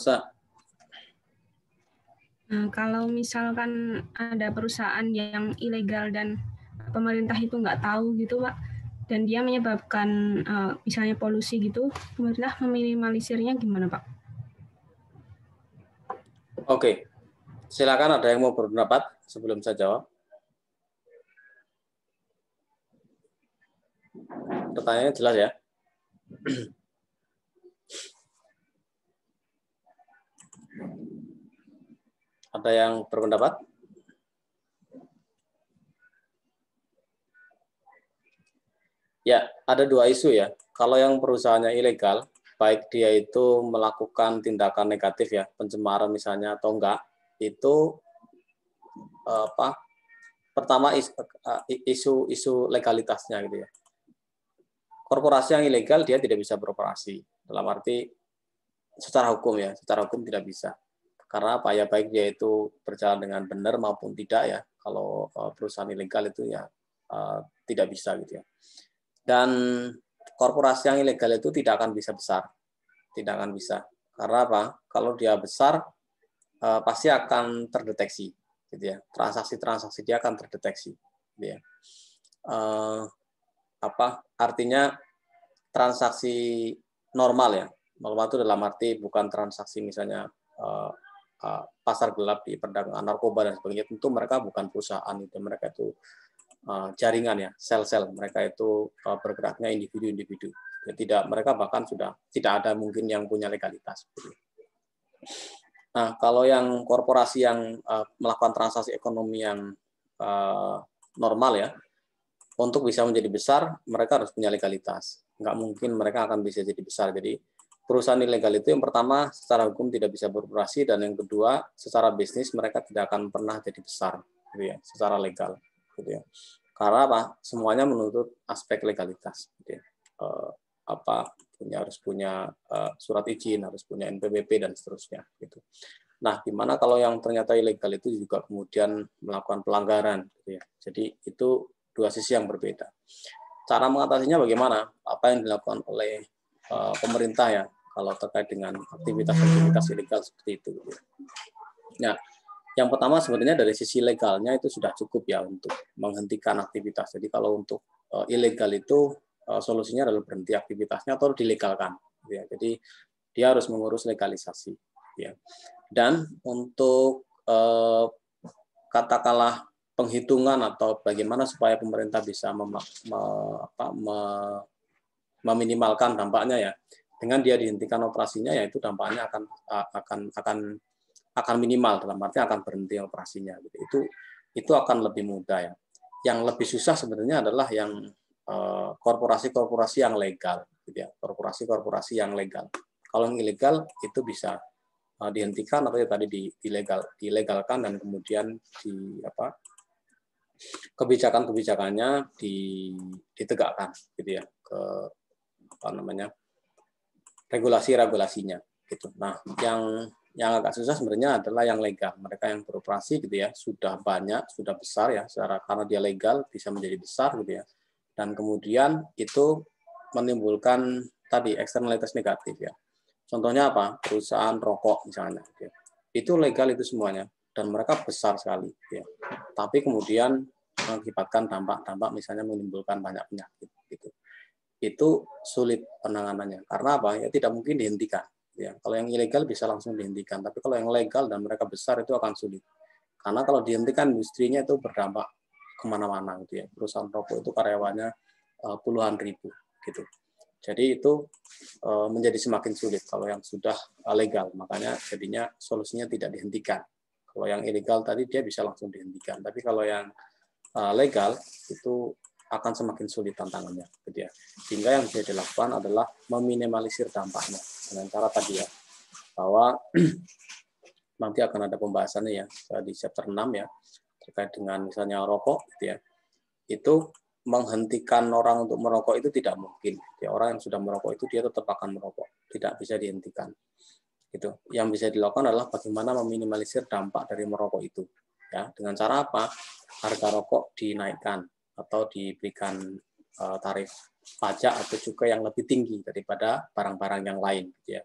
Bisa. Nah, kalau misalkan ada perusahaan yang ilegal dan pemerintah itu nggak tahu gitu Pak, dan dia menyebabkan eh, misalnya polusi gitu, pemerintah meminimalisirnya gimana Pak? Oke, silakan ada yang mau berpendapat sebelum saya jawab. Pertanyaannya jelas ya. Ada yang berpendapat? Ya, ada dua isu ya. Kalau yang perusahaannya ilegal, baik dia itu melakukan tindakan negatif ya pencemaran misalnya atau enggak itu eh, apa pertama isu-isu eh, legalitasnya gitu ya korporasi yang ilegal dia tidak bisa beroperasi dalam arti secara hukum ya secara hukum tidak bisa karena apa ya baik dia itu berjalan dengan benar maupun tidak ya kalau eh, perusahaan ilegal itu ya tidak bisa gitu ya dan korporasi yang ilegal itu tidak akan bisa besar. Tidak akan bisa. Karena apa? Kalau dia besar, eh, pasti akan terdeteksi. Gitu ya. Transaksi-transaksi dia akan terdeteksi. Gitu ya. eh, apa artinya transaksi normal ya normal itu dalam arti bukan transaksi misalnya eh, pasar gelap di perdagangan narkoba dan sebagainya tentu mereka bukan perusahaan itu mereka itu Eh, jaringan ya, sel-sel mereka itu eh, bergeraknya individu-individu. Ya, tidak mereka bahkan sudah tidak ada mungkin yang punya legalitas. Nah, kalau yang korporasi yang eh, melakukan transaksi ekonomi yang normal ya, untuk bisa menjadi besar mereka harus punya legalitas. Nggak mungkin mereka akan bisa jadi besar. Jadi perusahaan ilegal itu yang pertama secara hukum tidak bisa beroperasi dan yang kedua secara bisnis mereka tidak akan pernah jadi besar, gitu ya, secara legal gitu ya. Karena apa? Semuanya menuntut aspek legalitas. Gitu ya. e, apa punya harus punya e, surat izin, harus punya NPWP dan seterusnya gitu. Nah, gimana kalau yang ternyata ilegal itu juga kemudian melakukan pelanggaran gitu ya. Jadi itu dua sisi yang berbeda. Cara mengatasinya bagaimana? Apa yang dilakukan oleh e, pemerintah ya kalau terkait dengan aktivitas-aktivitas ilegal seperti itu. Gitu. Ya. Nah, yang pertama sebenarnya dari sisi legalnya itu sudah cukup ya untuk menghentikan aktivitas. Jadi kalau untuk eh, ilegal itu eh, solusinya adalah berhenti aktivitasnya atau dilegalkan. Gitu ya, jadi dia harus mengurus legalisasi. Gitu ya. Dan untuk uh, katakanlah penghitungan atau bagaimana supaya pemerintah bisa mem, me, apa, me, meminimalkan dampaknya ya dengan dia dihentikan operasinya yaitu dampaknya akan akan akan akan minimal dalam arti akan berhenti operasinya gitu. Itu itu akan lebih mudah ya. Yang lebih susah sebenarnya adalah yang eh, korporasi-korporasi yang legal gitu ya. Korporasi-korporasi yang legal. Kalau yang ilegal itu bisa eh, dihentikan atau ya tadi di ilegal dilegalkan dan kemudian di apa kebijakan-kebijakannya ditegakkan gitu ya ke apa namanya regulasi-regulasinya gitu. Nah, yang yang agak susah sebenarnya adalah yang legal. Mereka yang beroperasi gitu ya, sudah banyak, sudah besar ya, secara karena dia legal bisa menjadi besar gitu ya. Dan kemudian itu menimbulkan tadi eksternalitas negatif ya. Contohnya apa? Perusahaan rokok misalnya. Gitu ya. Itu legal itu semuanya dan mereka besar sekali gitu ya. Tapi kemudian mengakibatkan dampak-dampak misalnya menimbulkan banyak penyakit gitu. Itu sulit penanganannya. Karena apa? Ya tidak mungkin dihentikan ya kalau yang ilegal bisa langsung dihentikan tapi kalau yang legal dan mereka besar itu akan sulit karena kalau dihentikan industrinya itu berdampak kemana-mana gitu ya perusahaan rokok itu karyawannya eh, puluhan ribu gitu jadi itu eh, menjadi semakin sulit kalau yang sudah eh, legal makanya jadinya solusinya tidak dihentikan kalau yang ilegal tadi dia bisa langsung dihentikan tapi kalau yang legal itu akan semakin sulit tantangannya gitu ya. Sehingga yang bisa dilakukan adalah meminimalisir dampaknya dengan cara tadi ya bahwa nanti akan ada pembahasannya ya di chapter 6 ya terkait dengan misalnya rokok gitu ya. Itu menghentikan orang untuk merokok itu tidak mungkin. Ya, orang yang sudah merokok itu dia tetap akan merokok, tidak bisa dihentikan. Gitu. Yang bisa dilakukan adalah bagaimana meminimalisir dampak dari merokok itu. Ya, dengan cara apa? Harga rokok dinaikkan, atau diberikan eh, tarif pajak atau juga yang lebih tinggi daripada barang-barang yang lain gitu ya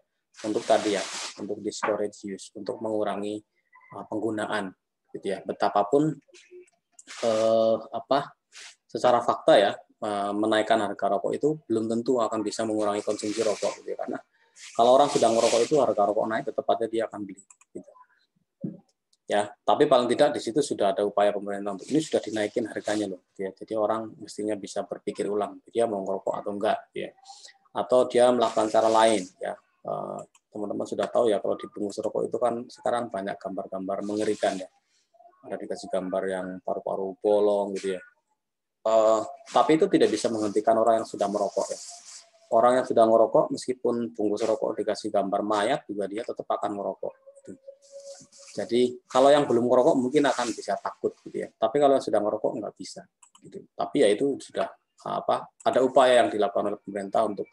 untuk tadi ya untuk di storage use untuk mengurangi eh, penggunaan gitu ya betapapun eh, apa secara fakta ya eh, menaikkan harga rokok itu belum tentu akan bisa mengurangi konsumsi rokok gitu ya. karena kalau orang sudah merokok itu harga rokok naik tetap aja dia akan beli gitu ya tapi paling tidak di situ sudah ada upaya pemerintah untuk ini sudah dinaikin harganya loh gitu ya jadi orang mestinya bisa berpikir ulang dia mau ngerokok atau enggak gitu ya atau dia melakukan cara lain ya eh, teman-teman sudah tahu ya kalau di bungkus rokok itu kan sekarang banyak gambar-gambar mengerikan ya ada dikasih gambar yang paru-paru bolong gitu ya uh, tapi itu tidak bisa menghentikan orang yang sudah merokok ya orang yang sudah merokok meskipun bungkus rokok dikasih gambar mayat juga dia tetap akan merokok gitu. Jadi kalau yang belum merokok mungkin akan bisa takut gitu ya. Tapi kalau yang sudah merokok nggak bisa gitu. Tapi ya itu sudah apa ada upaya yang dilakukan oleh pemerintah untuk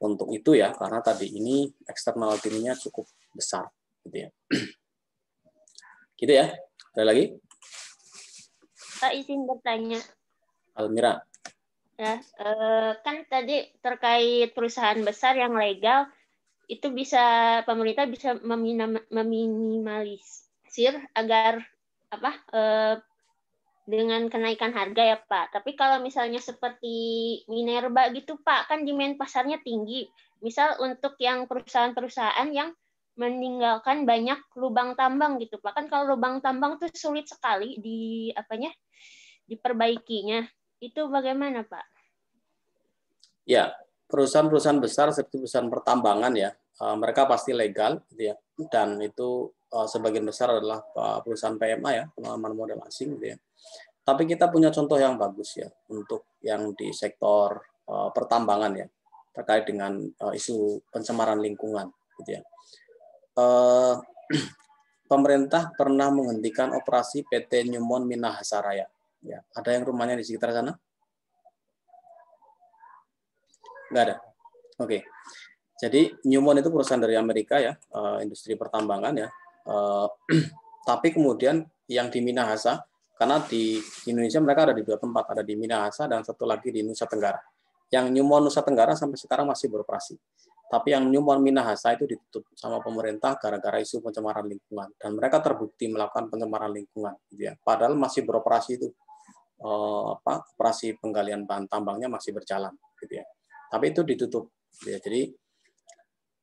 untuk itu ya karena tadi ini eksternal timnya cukup besar gitu ya. Gitu ya. Ada lagi? Pak izin bertanya. Almira. Ya, eh, kan tadi terkait perusahaan besar yang legal, itu bisa pemerintah bisa meminimalisir agar apa e, dengan kenaikan harga ya Pak. Tapi kalau misalnya seperti Minerba gitu Pak, kan demand pasarnya tinggi. Misal untuk yang perusahaan-perusahaan yang meninggalkan banyak lubang tambang gitu Pak. Kan kalau lubang tambang tuh sulit sekali di apanya? diperbaikinya. Itu bagaimana Pak? Ya, perusahaan-perusahaan besar seperti perusahaan pertambangan ya, Eh, mereka pasti legal gitu ya dan itu uh, sebagian besar adalah uh, perusahaan PMA ya pengalaman modal asing gitu ya tapi kita punya contoh yang bagus ya untuk yang di sektor uh, pertambangan ya terkait dengan uh, isu pencemaran lingkungan gitu ya uh, pemerintah pernah menghentikan operasi PT Newmont Minahasaraya ya ada yang rumahnya di sekitar sana nggak ada oke okay jadi Newmont itu perusahaan dari Amerika ya, eh, industri pertambangan ya. Eh, tapi kemudian yang di Minahasa, karena di, Indonesia mereka ada di dua tempat, ada di Minahasa dan satu lagi di Nusa Tenggara. Yang Newmont Nusa Tenggara sampai sekarang masih beroperasi. Tapi yang Newmont Minahasa itu ditutup sama pemerintah gara-gara isu pencemaran lingkungan dan mereka terbukti melakukan pencemaran lingkungan, gitu ya. Padahal masih beroperasi itu eh, apa operasi penggalian bahan tambangnya masih berjalan, gitu ya. Tapi itu ditutup, gitu ya. Jadi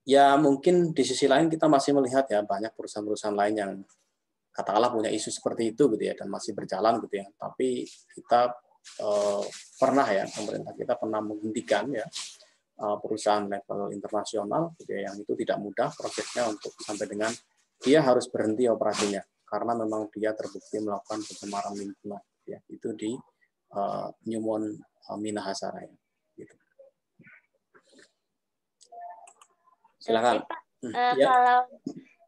ya mungkin di sisi lain kita masih melihat ya banyak perusahaan-perusahaan lain yang katakanlah punya isu seperti itu gitu ya dan masih berjalan gitu ya. Tapi kita eh, pernah ya pemerintah kita pernah menghentikan ya eh, perusahaan level internasional gitu ya, yang itu tidak mudah prosesnya untuk sampai dengan dia harus berhenti operasinya karena memang dia terbukti melakukan pencemaran lingkungan gitu ya itu di uh, eh, Newmont uh, eh, Minahasa ya. silakan. uh, hmm, eh, yeah. Kalau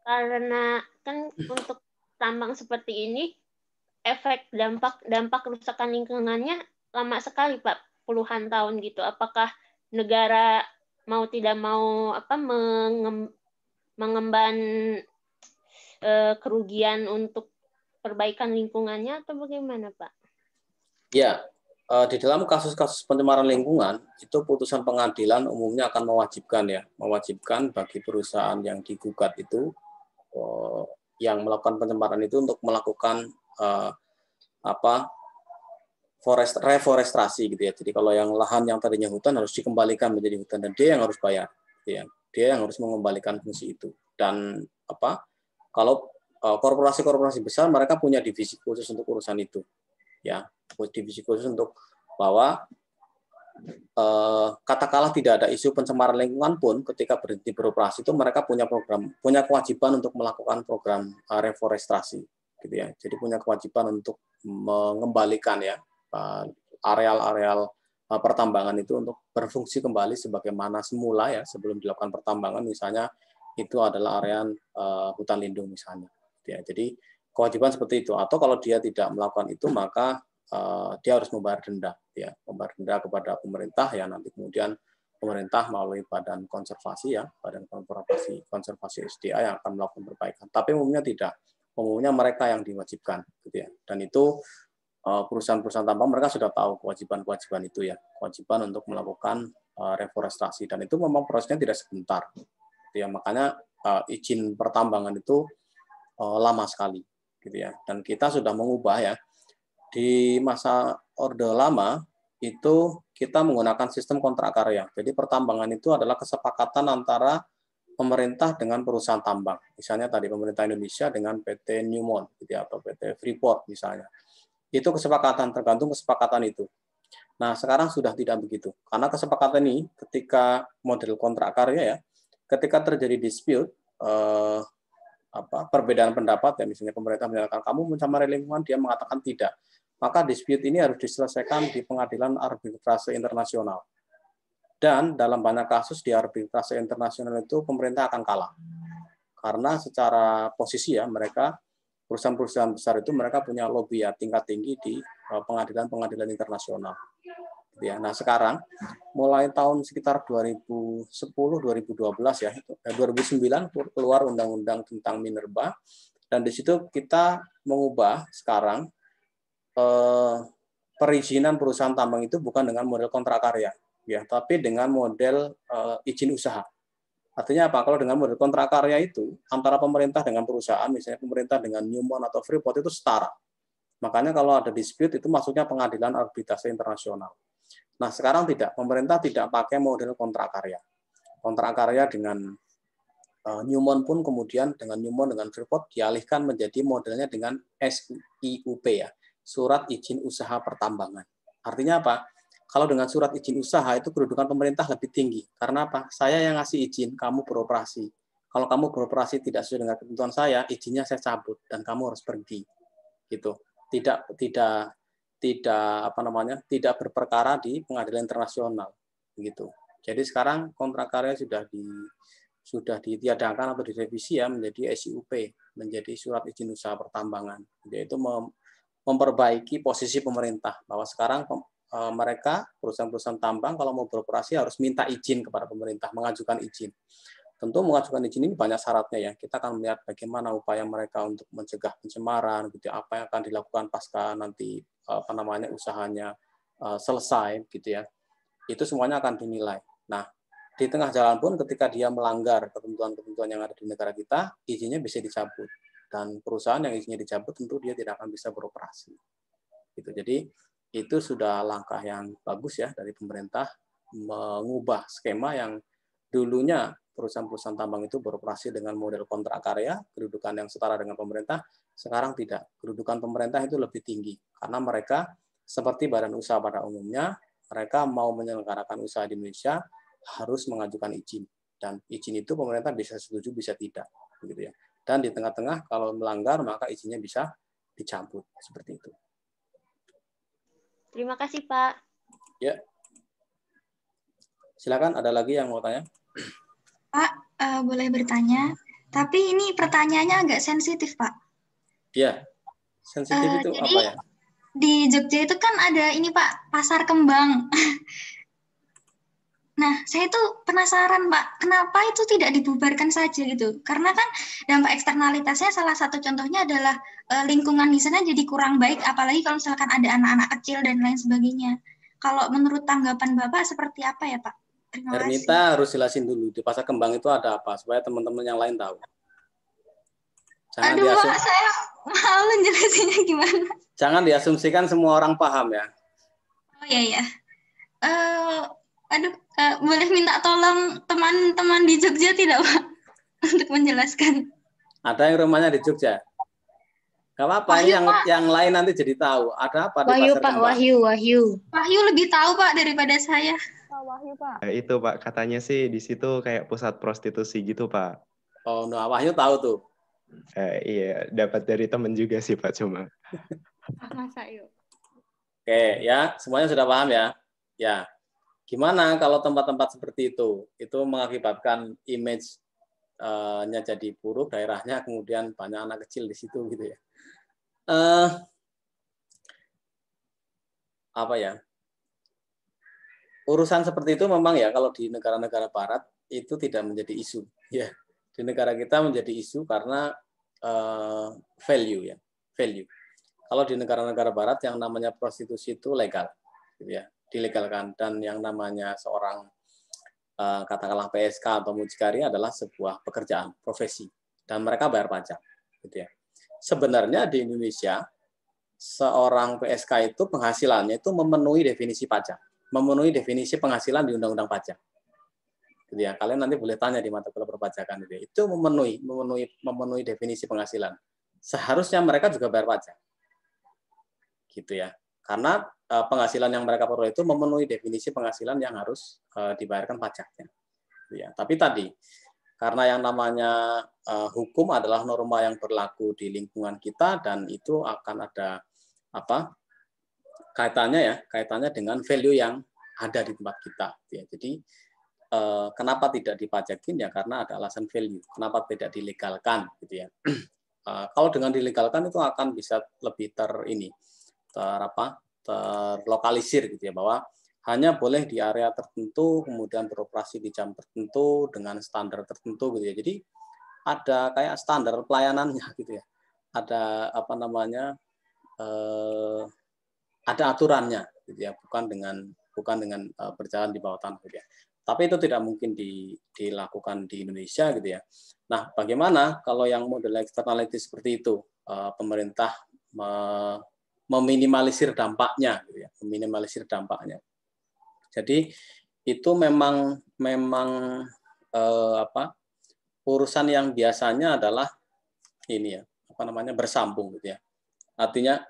karena kan untuk tambang seperti ini efek dampak dampak kerusakan lingkungannya lama sekali Pak, puluhan tahun gitu. Apakah negara mau tidak mau apa mengem, mengemban uh, kerugian untuk perbaikan lingkungannya atau bagaimana Pak? Ya, Eh, di dalam kasus-kasus pencemaran lingkungan itu putusan pengadilan umumnya akan mewajibkan ya, mewajibkan bagi perusahaan yang digugat itu eh, yang melakukan pencemaran itu untuk melakukan eh, apa forest reforestasi gitu ya. Jadi kalau yang lahan yang tadinya hutan harus dikembalikan menjadi hutan dan dia yang harus bayar, gitu ya. Dia yang harus mengembalikan fungsi itu. Dan apa kalau korporasi-korporasi besar mereka punya divisi khusus untuk urusan itu ya positivity khusus untuk bahwa eh, katakanlah tidak ada isu pencemaran lingkungan pun ketika berhenti beroperasi itu mereka punya program punya kewajiban untuk melakukan program eh, reforestasi gitu ya jadi punya kewajiban untuk mengembalikan ya eh, areal-areal eh, pertambangan itu untuk berfungsi kembali sebagaimana semula ya sebelum dilakukan pertambangan misalnya itu adalah area uh, hutan lindung misalnya gitu ya jadi kewajiban seperti itu atau kalau dia tidak melakukan itu maka uh, dia harus membayar denda ya membayar denda kepada pemerintah ya nanti kemudian pemerintah melalui badan konservasi ya badan konservasi konservasi SDA yang akan melakukan perbaikan tapi umumnya tidak umumnya mereka yang diwajibkan gitu ya dan itu eh, perusahaan-perusahaan tambang mereka sudah tahu kewajiban-kewajiban itu ya kewajiban untuk melakukan uh, reforestasi dan itu memang prosesnya tidak sebentar gitu ya makanya uh, izin pertambangan itu uh, lama sekali gitu ya. Dan kita sudah mengubah ya. Di masa Orde Lama itu kita menggunakan sistem kontrak karya. Jadi pertambangan itu adalah kesepakatan antara pemerintah dengan perusahaan tambang. Misalnya tadi pemerintah Indonesia dengan PT Newmont gitu ya, atau PT Freeport misalnya. Itu kesepakatan tergantung kesepakatan itu. Nah, sekarang sudah tidak begitu. Karena kesepakatan ini ketika model kontrak karya ya, ketika terjadi dispute eh, apa perbedaan pendapat ya misalnya pemerintah menyatakan kamu mencemari lingkungan dia mengatakan tidak maka dispute ini harus diselesaikan di pengadilan arbitrase internasional dan dalam banyak kasus di arbitrase internasional itu pemerintah akan kalah karena secara posisi ya mereka perusahaan-perusahaan besar itu mereka punya lobby ya tingkat tinggi di eh, pengadilan-pengadilan internasional ya. Nah sekarang mulai tahun sekitar 2010-2012 ya, 2009 eh, keluar undang-undang tentang minerba dan di situ kita mengubah sekarang eh, perizinan perusahaan tambang itu bukan dengan model kontrak karya ya, tapi dengan model eh, izin usaha. Artinya apa? Kalau dengan model kontrak karya itu antara pemerintah dengan perusahaan, misalnya pemerintah dengan Newmont atau Freeport itu setara. Makanya kalau ada dispute itu maksudnya pengadilan arbitrase internasional. Nah, sekarang tidak, pemerintah tidak pakai model kontrak karya. Kontrak karya dengan eh, Newmon pun kemudian dengan Newmon dengan Freeport dialihkan menjadi modelnya dengan SIUP ya, surat izin usaha pertambangan. Artinya apa? Kalau dengan surat izin usaha itu kedudukan pemerintah lebih tinggi. Karena apa? Saya yang ngasih izin, kamu beroperasi. Kalau kamu beroperasi tidak sesuai dengan ketentuan saya, izinnya saya cabut dan kamu harus pergi. Gitu. Tidak tidak tidak apa namanya tidak berperkara di pengadilan internasional begitu. Jadi sekarang kontrak karya sudah di sudah ditiadakan atau direvisi ya menjadi SIUP menjadi surat izin usaha pertambangan yaitu mem, memperbaiki posisi pemerintah bahwa sekarang pem, e, mereka perusahaan-perusahaan tambang kalau mau beroperasi harus minta izin kepada pemerintah mengajukan izin tentu mengajukan izin ini banyak syaratnya ya. Kita akan melihat bagaimana upaya mereka untuk mencegah pencemaran, gitu, ya. apa yang akan dilakukan pasca nanti apa namanya usahanya eh, selesai gitu ya itu semuanya akan dinilai nah di tengah jalan pun ketika dia melanggar ketentuan-ketentuan yang ada di negara kita izinnya bisa dicabut dan perusahaan yang izinnya dicabut tentu dia tidak akan bisa beroperasi gitu jadi itu sudah langkah yang bagus ya dari pemerintah mengubah skema yang Dulunya perusahaan-perusahaan tambang itu beroperasi dengan model kontrak karya, kedudukan yang setara dengan pemerintah. Sekarang tidak. Kedudukan pemerintah itu lebih tinggi karena mereka seperti badan usaha pada umumnya, mereka mau menyelenggarakan usaha di Indonesia harus mengajukan izin dan izin itu pemerintah bisa setuju bisa tidak begitu ya. Dan di tengah-tengah kalau melanggar maka izinnya bisa dicampur seperti itu. Terima kasih Pak. Ya. Silakan ada lagi yang mau tanya? Pak, uh, boleh bertanya? Tapi ini pertanyaannya agak sensitif, Pak. Iya, sensitif uh, itu jadi, apa ya? Di Jogja itu kan ada ini, Pak, pasar kembang. nah, saya itu penasaran, Pak, kenapa itu tidak dibubarkan saja gitu? Karena kan dampak eksternalitasnya salah satu contohnya adalah eh, lingkungan di sana jadi kurang baik, apalagi kalau misalkan ada anak-anak kecil dan lain sebagainya. Kalau menurut tanggapan Bapak seperti apa ya, Pak? Ernita harus jelasin dulu di pasar kembang itu ada apa supaya teman-teman yang lain tahu. Jangan Aduh, diasum... saya malu jelasinnya gimana. Jangan diasumsikan semua orang paham ya. Oh iya iya. Uh, aduh, uh, boleh minta tolong teman-teman di Jogja tidak Pak untuk menjelaskan? Ada yang rumahnya di Jogja? Gak apa-apa, yang yang lain nanti jadi tahu. Ada apa Wahyu, di pasar Pak, kembang? Wahyu, Wahyu. Wahyu lebih tahu Pak daripada saya. Pak Wahyu Pak? Nah, itu Pak katanya sih di situ kayak pusat prostitusi gitu Pak. Oh, nah Wahyu tahu tuh. Eh, iya, dapat dari temen juga sih Pak cuma. Ah, masa yuk. Oke ya, semuanya sudah paham ya. Ya, gimana kalau tempat-tempat seperti itu? Itu mengakibatkan image eh, nya jadi buruk daerahnya kemudian banyak anak kecil di situ gitu ya uh, apa ya urusan seperti itu memang ya kalau di negara-negara barat itu tidak menjadi isu ya di negara kita menjadi isu karena uh, value ya value kalau di negara-negara barat yang namanya prostitusi itu legal gitu ya dilegalkan dan yang namanya seorang uh, katakanlah PSK atau mucikari adalah sebuah pekerjaan profesi dan mereka bayar pajak gitu ya sebenarnya di Indonesia seorang PSK itu penghasilannya itu memenuhi definisi pajak memenuhi definisi penghasilan di undang-undang pajak. Jadi gitu ya, kalian nanti boleh tanya di mata kuliah perpajakan itu. Ya. itu memenuhi memenuhi memenuhi definisi penghasilan. Seharusnya mereka juga bayar pajak. Gitu ya. Karena eh, penghasilan yang mereka peroleh itu memenuhi definisi penghasilan yang harus eh, dibayarkan pajaknya. Gitu ya. Tapi tadi karena yang namanya eh, hukum adalah norma yang berlaku di lingkungan kita dan itu akan ada apa kaitannya ya kaitannya dengan value yang ada di tempat kita ya jadi eh, kenapa tidak dipajakin ya karena ada alasan value kenapa tidak dilegalkan gitu ya eh, kalau dengan dilegalkan itu akan bisa lebih ter ini ter apa terlokalisir gitu ya bahwa hanya boleh di area tertentu kemudian beroperasi di jam tertentu dengan standar tertentu gitu ya jadi ada kayak standar pelayanannya gitu ya ada apa namanya eh, ada aturannya gitu ya bukan dengan bukan dengan e, berjalan di bawah tanah gitu ya tapi itu tidak mungkin di, dilakukan di Indonesia gitu ya nah bagaimana kalau yang model eksternality seperti itu e, pemerintah me, meminimalisir dampaknya gitu ya meminimalisir dampaknya jadi itu memang memang eh, apa urusan yang biasanya adalah ini ya apa namanya bersambung gitu ya artinya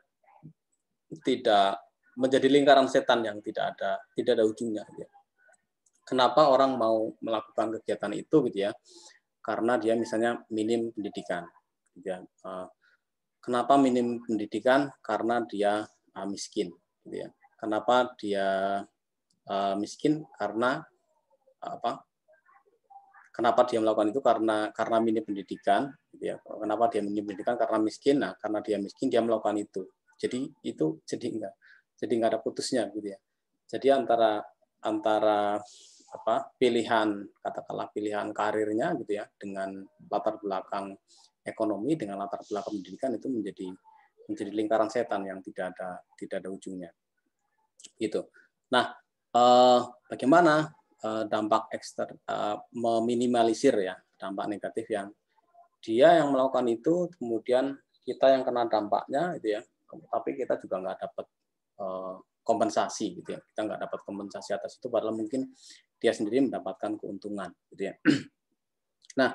tidak menjadi lingkaran setan yang tidak ada tidak ada ujungnya gitu ya. Kenapa orang mau melakukan kegiatan itu gitu ya? Karena dia misalnya minim pendidikan. Gitu ya. Eh, kenapa minim pendidikan? Karena dia eh, miskin. Gitu ya. Kenapa dia eh, miskin? Karena apa? Kenapa dia melakukan itu? Karena karena minim pendidikan. Gitu ya. Kenapa dia minim pendidikan? Karena miskin. Nah, karena dia miskin dia melakukan itu jadi itu jadi enggak jadi enggak ada putusnya gitu ya. Jadi antara antara apa pilihan katakanlah pilihan karirnya gitu ya dengan latar belakang ekonomi dengan latar belakang pendidikan itu menjadi menjadi lingkaran setan yang tidak ada tidak ada ujungnya gitu nah eh, bagaimana eh, dampak ekster eh, meminimalisir ya dampak negatif yang dia yang melakukan itu kemudian kita yang kena dampaknya itu ya tapi kita juga nggak dapat eh, kompensasi gitu ya kita nggak dapat kompensasi atas itu padahal mungkin dia sendiri mendapatkan keuntungan gitu ya nah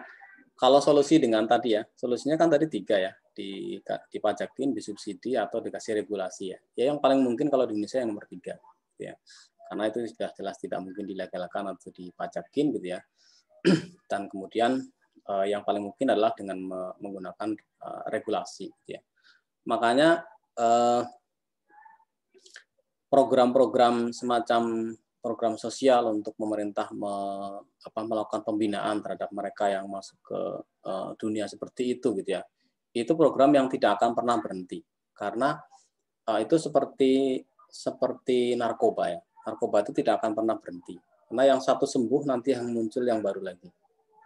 kalau solusi dengan tadi ya solusinya kan tadi tiga ya di dipajakin disubsidi atau dikasih regulasi ya ya yang paling mungkin kalau di Indonesia yang nomor tiga gitu ya karena itu sudah jelas tidak mungkin dilegalkan atau dipajakin gitu ya dan kemudian eh, yang paling mungkin adalah dengan menggunakan eh, regulasi gitu ya makanya Eh, program-program semacam program sosial untuk pemerintah me, apa, melakukan pembinaan terhadap mereka yang masuk ke uh, dunia seperti itu gitu ya itu program yang tidak akan pernah berhenti karena uh, itu seperti seperti narkoba ya narkoba itu tidak akan pernah berhenti karena yang satu sembuh nanti yang muncul yang baru lagi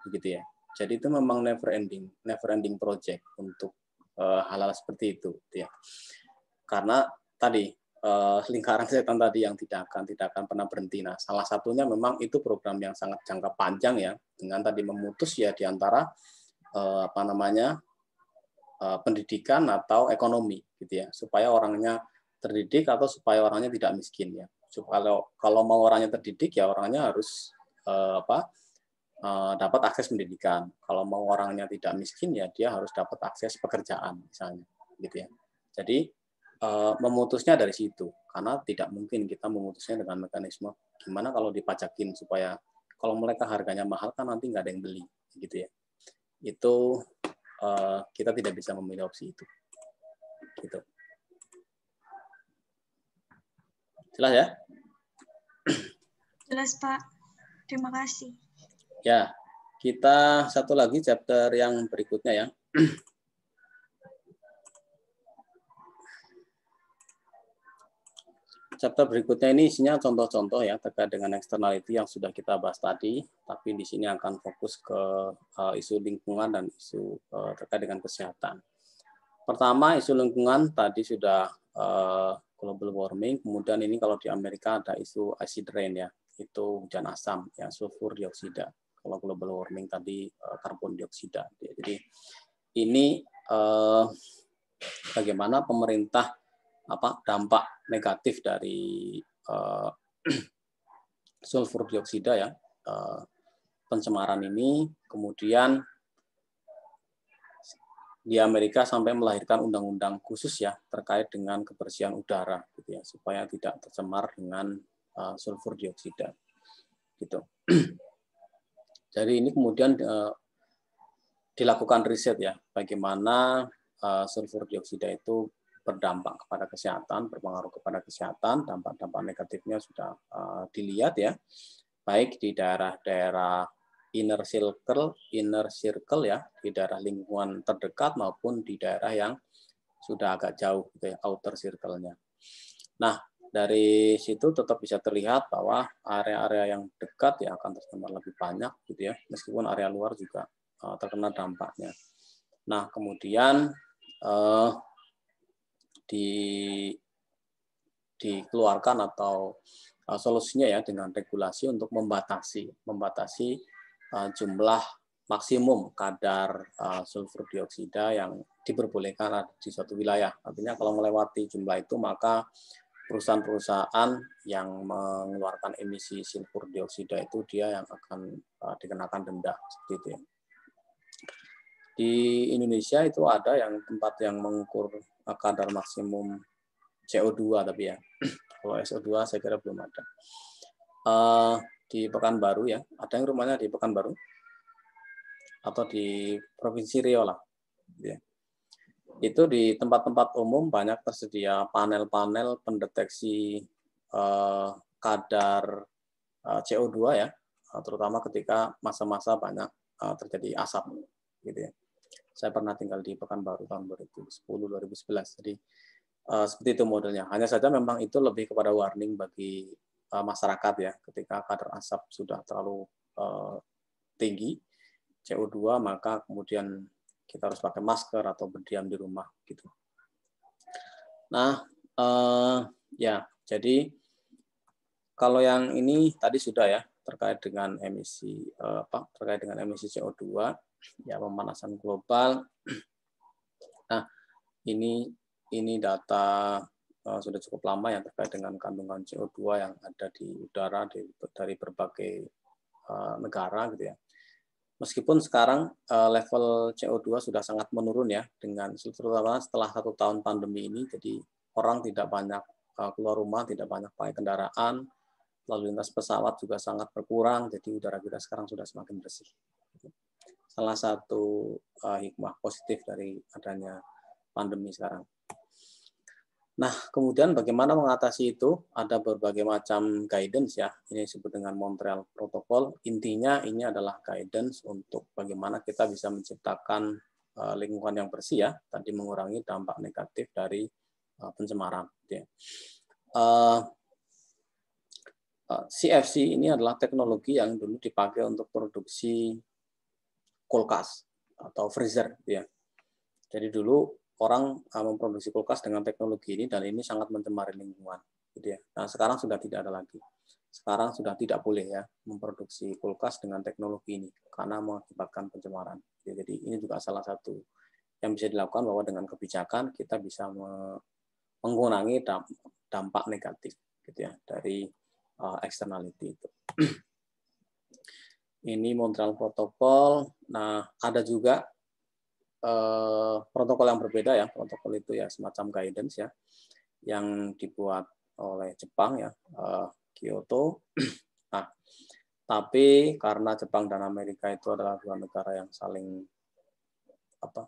gitu ya jadi itu memang never ending never ending project untuk uh, hal-hal seperti itu gitu ya karena tadi eh, lingkaran setan tadi yang tidak akan tidak akan pernah berhenti. Nah, salah satunya memang itu program yang sangat jangka panjang ya dengan tadi memutus ya diantara eh, apa namanya eh, pendidikan atau ekonomi gitu ya supaya orangnya terdidik atau supaya orangnya tidak miskin ya. So, kalau kalau mau orangnya terdidik ya orangnya harus eh, apa eh, dapat akses pendidikan. Kalau mau orangnya tidak miskin ya dia harus dapat akses pekerjaan misalnya gitu ya. Jadi Eh, memutusnya dari situ karena tidak mungkin kita memutusnya dengan mekanisme gimana kalau dipajakin supaya kalau mereka harganya mahal kan nanti nggak ada yang beli gitu ya itu eh, kita tidak bisa memilih opsi itu gitu jelas ya jelas pak terima kasih ya kita satu lagi chapter yang berikutnya ya chapter berikutnya ini isinya contoh-contoh ya terkait dengan externality yang sudah kita bahas tadi, tapi di sini akan fokus ke uh, isu lingkungan dan isu uh, terkait dengan kesehatan. Pertama, isu lingkungan tadi sudah uh, global warming, kemudian ini kalau di Amerika ada isu acid rain ya, itu hujan asam ya, sulfur dioksida. Kalau global warming tadi uh, karbon dioksida. Jadi ini uh, bagaimana pemerintah apa dampak negatif dari uh, sulfur dioksida ya uh, pencemaran ini kemudian di Amerika sampai melahirkan undang-undang khusus ya terkait dengan kebersihan udara gitu ya supaya tidak tercemar dengan uh, sulfur dioksida gitu. Jadi ini kemudian uh, dilakukan riset ya bagaimana uh, sulfur dioksida itu berdampak kepada kesehatan, berpengaruh kepada kesehatan, dampak-dampak negatifnya sudah uh, dilihat ya, baik di daerah-daerah inner circle, inner circle ya, di daerah lingkungan terdekat maupun di daerah yang sudah agak jauh gitu ya, outer circle-nya. Nah, dari situ tetap bisa terlihat bahwa area-area yang dekat ya akan terkena lebih banyak gitu ya, meskipun area luar juga uh, terkena dampaknya. Nah, kemudian uh, di dikeluarkan atau uh, solusinya ya dengan regulasi untuk membatasi membatasi uh, jumlah maksimum kadar uh, sulfur dioksida yang diperbolehkan di suatu wilayah. Artinya kalau melewati jumlah itu maka perusahaan-perusahaan yang mengeluarkan emisi sulfur dioksida itu dia yang akan uh, dikenakan denda seperti itu ya. Di Indonesia itu ada yang tempat yang mengukur Eh, kadar maksimum CO2 tapi ya. Kalau SO2 saya kira belum ada. Uh, di Pekanbaru ya, ada yang rumahnya di Pekanbaru atau di Provinsi Riau lah. Ya. Itu di tempat-tempat umum banyak tersedia panel-panel pendeteksi uh, kadar uh, CO2 ya, terutama ketika masa-masa banyak uh, terjadi asap gitu ya. Saya pernah tinggal di Pekanbaru tahun 2010-2011. Jadi uh, seperti itu modelnya. Hanya saja memang itu lebih kepada warning bagi uh, masyarakat ya. Ketika kadar asap sudah terlalu uh, tinggi CO2, maka kemudian kita harus pakai masker atau berdiam di rumah gitu. Nah, uh, ya jadi kalau yang ini tadi sudah ya terkait dengan emisi apa terkait dengan emisi CO2 ya pemanasan global. Nah, ini ini data eh, sudah cukup lama yang terkait dengan kandungan CO2 yang ada di udara dari berbagai eh, negara gitu ya. Meskipun sekarang eh, level CO2 sudah sangat menurun ya dengan terutama setelah satu tahun pandemi ini, jadi orang tidak banyak keluar rumah, tidak banyak pakai kendaraan, lalu lintas pesawat juga sangat berkurang, jadi udara kita sekarang sudah semakin bersih salah satu uh, hikmah positif dari adanya pandemi sekarang. Nah, kemudian bagaimana mengatasi itu? Ada berbagai macam guidance ya. Ini disebut dengan Montreal Protocol. Intinya ini adalah guidance untuk bagaimana kita bisa menciptakan eh, lingkungan yang bersih ya. Tadi mengurangi dampak negatif dari eh, pencemaran. CFC gitu ya. ini adalah teknologi yang dulu dipakai untuk produksi kulkas atau freezer ya. Jadi dulu orang ah, memproduksi kulkas dengan teknologi ini dan ini sangat mencemari lingkungan gitu ya. Nah, sekarang sudah tidak ada lagi. Sekarang sudah tidak boleh ya memproduksi kulkas dengan teknologi ini karena mengakibatkan pencemaran. Ya, jadi ini juga salah satu yang bisa dilakukan bahwa dengan kebijakan kita bisa mengurangi dampak negatif gitu ya dari ah, eksternaliti itu. ini Montreal Protocol. Nah, ada juga eh, protokol yang berbeda ya. Protokol itu ya semacam guidance ya yang dibuat oleh Jepang ya, eh, Kyoto. Nah, tapi karena Jepang dan Amerika itu adalah dua negara yang saling apa?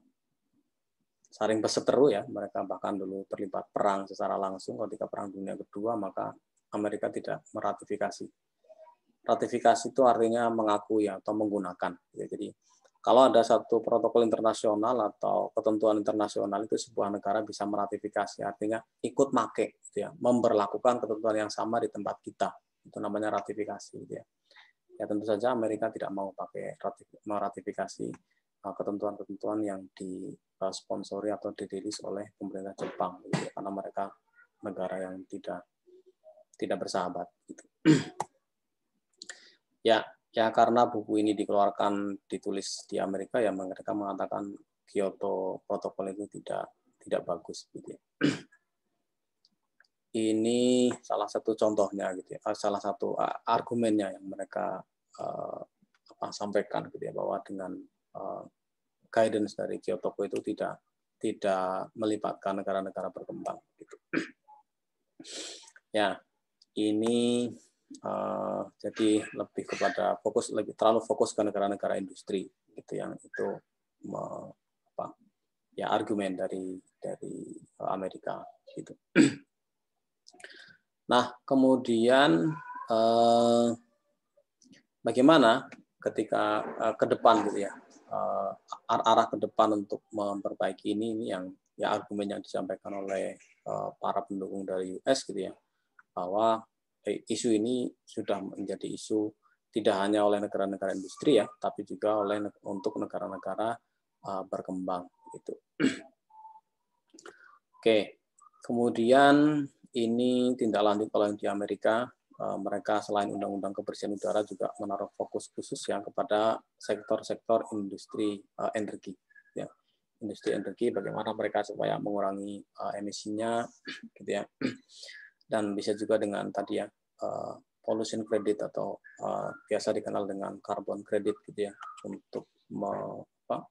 saling berseteru ya, mereka bahkan dulu terlibat perang secara langsung ketika perang dunia kedua, maka Amerika tidak meratifikasi ratifikasi itu artinya mengakui atau menggunakan. Jadi kalau ada satu protokol internasional atau ketentuan internasional itu sebuah negara bisa meratifikasi, artinya ikut make, gitu ya, memberlakukan ketentuan yang sama di tempat kita. Itu namanya ratifikasi. Gitu ya. ya tentu saja Amerika tidak mau pakai meratifikasi eh, ketentuan-ketentuan yang disponsori eh, atau dirilis oleh pemerintah Jepang, gitu ya. karena mereka negara yang tidak tidak bersahabat. Gitu. Ya, ya karena buku ini dikeluarkan ditulis di Amerika ya mereka mengatakan Kyoto protokol itu tidak tidak bagus gitu. Ya. Ini salah satu contohnya gitu ya. ah, salah satu ah, argumennya yang mereka uh, apa, sampaikan gitu ya bahwa dengan uh, guidance dari Kyoto itu tidak tidak melibatkan negara-negara berkembang gitu. Ya, ini Eh, jadi lebih kepada fokus lebih terlalu fokus ke negara-negara industri itu yang itu me, apa ya argumen dari dari eh, Amerika gitu. Nah kemudian eh, bagaimana ketika ke depan gitu ya uh, arah ke depan untuk memperbaiki ini ini yang ya argumen yang disampaikan oleh para pendukung dari US gitu ya bahwa Eh, isu ini sudah menjadi isu tidak hanya oleh negara-negara industri ya, tapi juga oleh untuk negara-negara eh, berkembang itu. Oke, kemudian ini tindak lanjut kalau di Amerika eh, mereka selain undang-undang kebersihan udara juga menaruh fokus khusus yang kepada sektor-sektor industri energi ya. Industri energi bagaimana mereka supaya mengurangi emisinya gitu ya. dan bisa juga dengan tadi ya uh, pollution credit atau uh, biasa dikenal dengan carbon credit gitu ya untuk me, apa,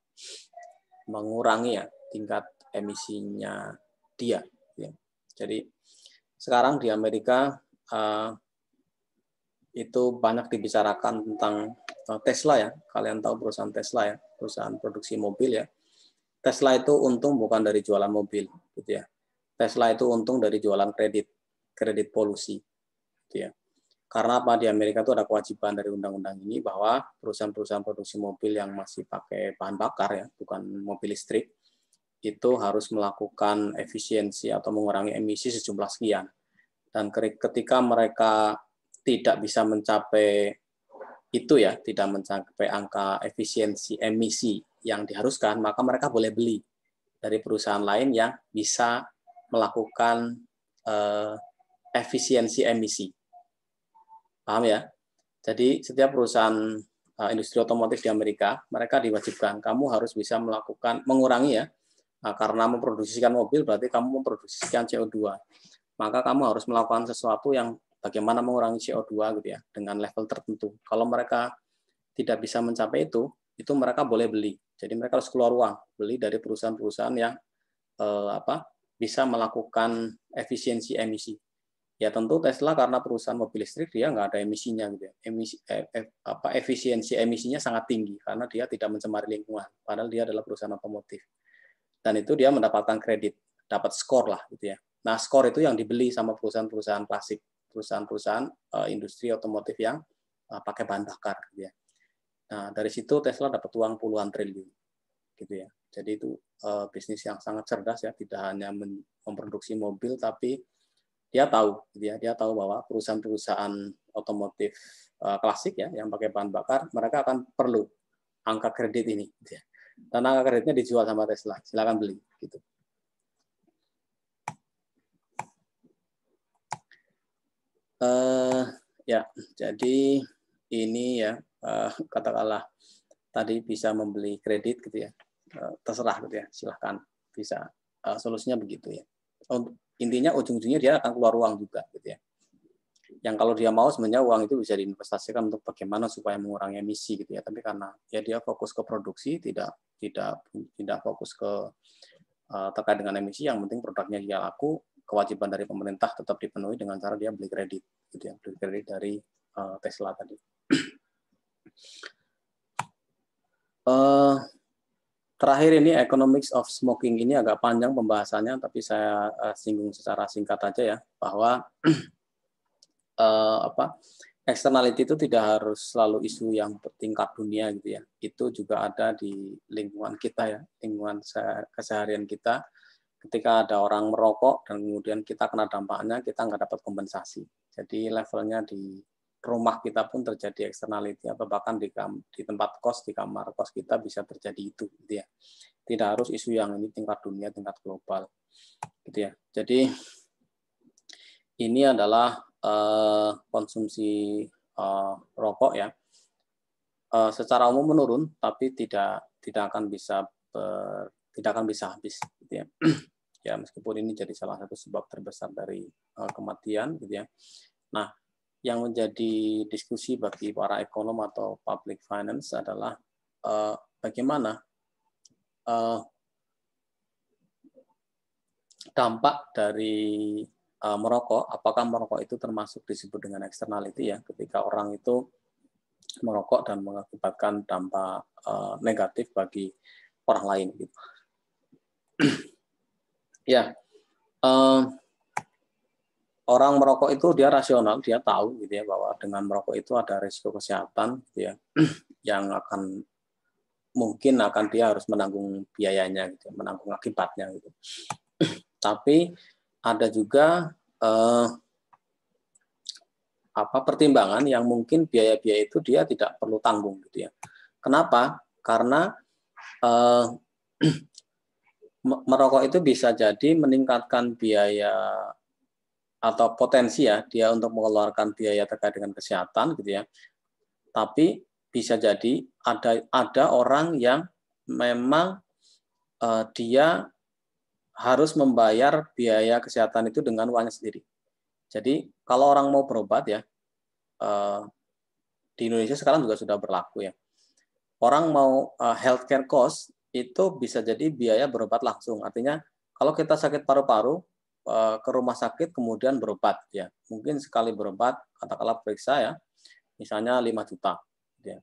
mengurangi ya tingkat emisinya dia. Gitu ya. Jadi sekarang di Amerika uh, itu banyak dibicarakan tentang Tesla ya. Kalian tahu perusahaan Tesla ya, perusahaan produksi mobil ya. Tesla itu untung bukan dari jualan mobil gitu ya. Tesla itu untung dari jualan kredit kredit polusi. Gitu ya. Karena apa di Amerika itu ada kewajiban dari undang-undang ini bahwa perusahaan-perusahaan produksi mobil yang masih pakai bahan bakar ya, bukan mobil listrik, itu harus melakukan efisiensi atau mengurangi emisi sejumlah sekian. Dan ketika mereka tidak bisa mencapai itu ya, tidak mencapai angka efisiensi emisi yang diharuskan, maka mereka boleh beli dari perusahaan lain yang bisa melakukan eh, efisiensi emisi. Paham ya? Jadi setiap perusahaan uh, industri otomotif di Amerika, mereka diwajibkan kamu harus bisa melakukan mengurangi ya. Nah, karena memproduksikan mobil berarti kamu memproduksikan CO2. Maka kamu harus melakukan sesuatu yang bagaimana mengurangi CO2 gitu ya dengan level tertentu. Kalau mereka tidak bisa mencapai itu, itu mereka boleh beli. Jadi mereka harus keluar uang beli dari perusahaan-perusahaan yang eh, apa bisa melakukan efisiensi emisi ya tentu Tesla karena perusahaan mobil listrik dia nggak ada emisinya gitu ya. emisi eh, eh, apa efisiensi emisinya sangat tinggi karena dia tidak mencemari lingkungan padahal dia adalah perusahaan otomotif dan itu dia mendapatkan kredit dapat skor lah gitu ya nah skor itu yang dibeli sama perusahaan-perusahaan plastik perusahaan-perusahaan eh, industri otomotif yang eh, pakai bahan bakar gitu ya nah dari situ Tesla dapat uang puluhan triliun gitu ya jadi itu eh, bisnis yang sangat cerdas ya tidak hanya memproduksi mobil tapi dia tahu dia gitu ya, dia tahu bahwa perusahaan-perusahaan otomotif eh, klasik ya yang pakai bahan bakar mereka akan perlu angka kredit ini gitu ya. dan angka kreditnya dijual sama Tesla silakan beli gitu uh, ya jadi ini ya uh, katakanlah tadi bisa membeli kredit gitu ya uh, terserah gitu ya silahkan bisa uh, solusinya begitu ya intinya ujung-ujungnya dia akan keluar uang juga gitu ya. Yang kalau dia mau sebenarnya uang itu bisa diinvestasikan untuk bagaimana supaya mengurangi emisi gitu ya. Tapi karena ya dia fokus ke produksi, tidak tidak tidak fokus ke uh, terkait dengan emisi, yang penting produknya dia laku, kewajiban dari pemerintah tetap dipenuhi dengan cara dia beli kredit gitu ya, beli kredit dari uh, Tesla tadi. uh, Terakhir ini economics of smoking ini agak panjang pembahasannya, tapi saya eh, singgung secara singkat aja ya bahwa eh, apa externality itu tidak harus selalu isu yang tingkat dunia gitu ya. Itu juga ada di lingkungan kita ya, lingkungan keseharian kita. Ketika ada orang merokok dan kemudian kita kena dampaknya, kita nggak dapat kompensasi. Jadi levelnya di rumah kita pun terjadi externality atau bahkan di, di tempat kos di kamar kos kita bisa terjadi itu gitu ya tidak harus isu yang ini tingkat dunia tingkat global gitu ya jadi ini adalah uh, konsumsi uh, rokok ya uh, secara umum menurun tapi tidak tidak akan bisa ber, tidak akan bisa habis gitu ya ya meskipun ini jadi salah satu sebab terbesar dari uh, kematian gitu ya nah yang menjadi diskusi bagi para ekonom atau public finance adalah uh, bagaimana uh, dampak dari uh, merokok, apakah merokok itu termasuk disebut dengan externality ya, ketika orang itu merokok dan mengakibatkan dampak uh, negatif bagi orang lain gitu. ya. Yeah. Uh, orang merokok itu dia rasional, dia tahu gitu ya bahwa dengan merokok itu ada risiko kesehatan gitu ya yang akan mungkin akan dia harus menanggung biayanya gitu, ya, menanggung akibatnya gitu. Tapi ada juga eh, apa pertimbangan yang mungkin biaya-biaya itu dia tidak perlu tanggung gitu ya. Kenapa? Karena eh, merokok itu bisa jadi meningkatkan biaya atau potensi ya dia untuk mengeluarkan biaya terkait dengan kesehatan gitu ya. Tapi bisa jadi ada ada orang yang memang uh, dia harus membayar biaya kesehatan itu dengan uangnya sendiri. Jadi kalau orang mau berobat ya uh, di Indonesia sekarang juga sudah berlaku ya. Orang mau uh, healthcare cost itu bisa jadi biaya berobat langsung. Artinya kalau kita sakit paru-paru Eh, ke rumah sakit kemudian berobat ya mungkin sekali berobat katakanlah periksa ya misalnya 5 juta ya.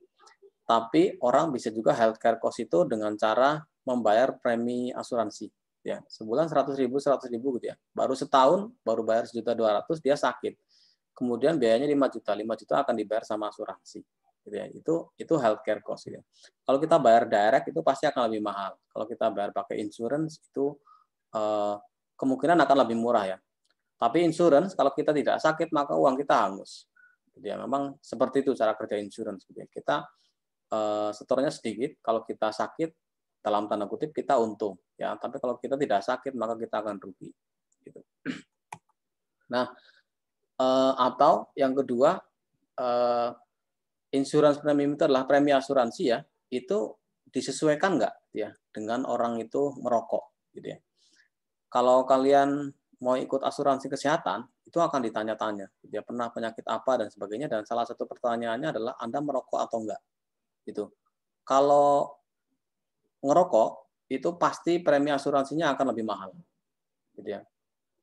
tapi orang bisa juga healthcare cost itu dengan cara membayar premi asuransi ya sebulan 100.000 ribu 100 ribu gitu ya baru setahun baru bayar sejuta 200 dia sakit kemudian biayanya 5 juta 5 juta akan dibayar sama asuransi gitu ya itu itu healthcare cost gitu ya. kalau kita bayar direct itu pasti akan lebih mahal kalau kita bayar pakai insurance itu eh, kemungkinan akan lebih murah ya. Tapi insurance kalau kita tidak sakit maka uang kita hangus. Jadi gitu ya memang seperti itu cara kerja insurance. Gitu ya. Kita uh, setornya sedikit kalau kita sakit dalam tanda kutip kita untung ya. Tapi kalau kita tidak sakit maka kita akan rugi. Gitu. Nah uh, atau yang kedua uh, insurance premium itu adalah premi asuransi ya itu disesuaikan nggak ya dengan orang itu merokok gitu ya kalau kalian mau ikut asuransi kesehatan itu akan ditanya-tanya dia pernah penyakit apa dan sebagainya dan salah satu pertanyaannya adalah anda merokok atau enggak gitu kalau ngerokok itu pasti premi asuransinya akan lebih mahal gitu ya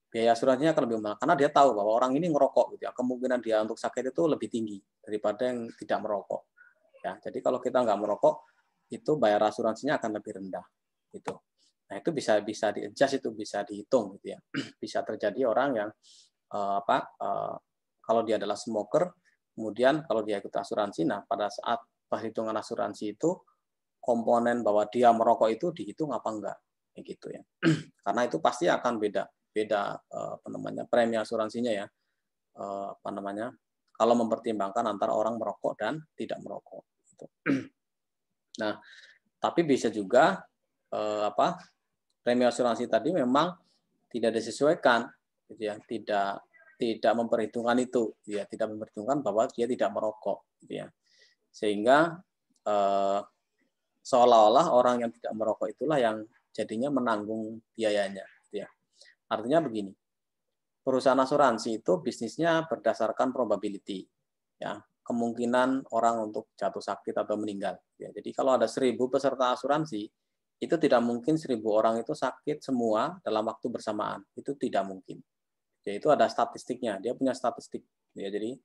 biaya asuransinya akan lebih mahal karena dia tahu bahwa orang ini ngerokok gitu ya kemungkinan dia untuk sakit itu lebih tinggi daripada yang tidak merokok ya jadi kalau kita nggak merokok itu bayar asuransinya akan lebih rendah gitu Nah itu bisa bisa di adjust itu bisa dihitung gitu ya. bisa terjadi orang yang uh, apa uh, kalau dia adalah smoker, kemudian kalau dia ikut asuransi, nah pada saat perhitungan asuransi itu komponen bahwa dia merokok itu dihitung apa enggak, kayak gitu ya. Karena itu pasti akan beda beda uh, apa namanya premi asuransinya ya apa namanya kalau mempertimbangkan antara orang merokok dan tidak merokok. Gitu. Nah tapi bisa juga apa Premi asuransi tadi memang tidak disesuaikan, gitu ya, tidak tidak memperhitungkan itu, gitu ya, tidak memperhitungkan bahwa dia tidak merokok, gitu ya. Sehingga eh, seolah-olah orang yang tidak merokok itulah yang jadinya menanggung biayanya, gitu ya. Artinya begini, perusahaan asuransi itu bisnisnya berdasarkan probability ya kemungkinan orang untuk jatuh sakit atau meninggal gitu ya jadi kalau ada seribu peserta asuransi itu tidak mungkin seribu orang itu sakit semua dalam waktu bersamaan. Itu tidak mungkin. Ya, itu ada statistiknya. Dia punya statistik. Ya, jadi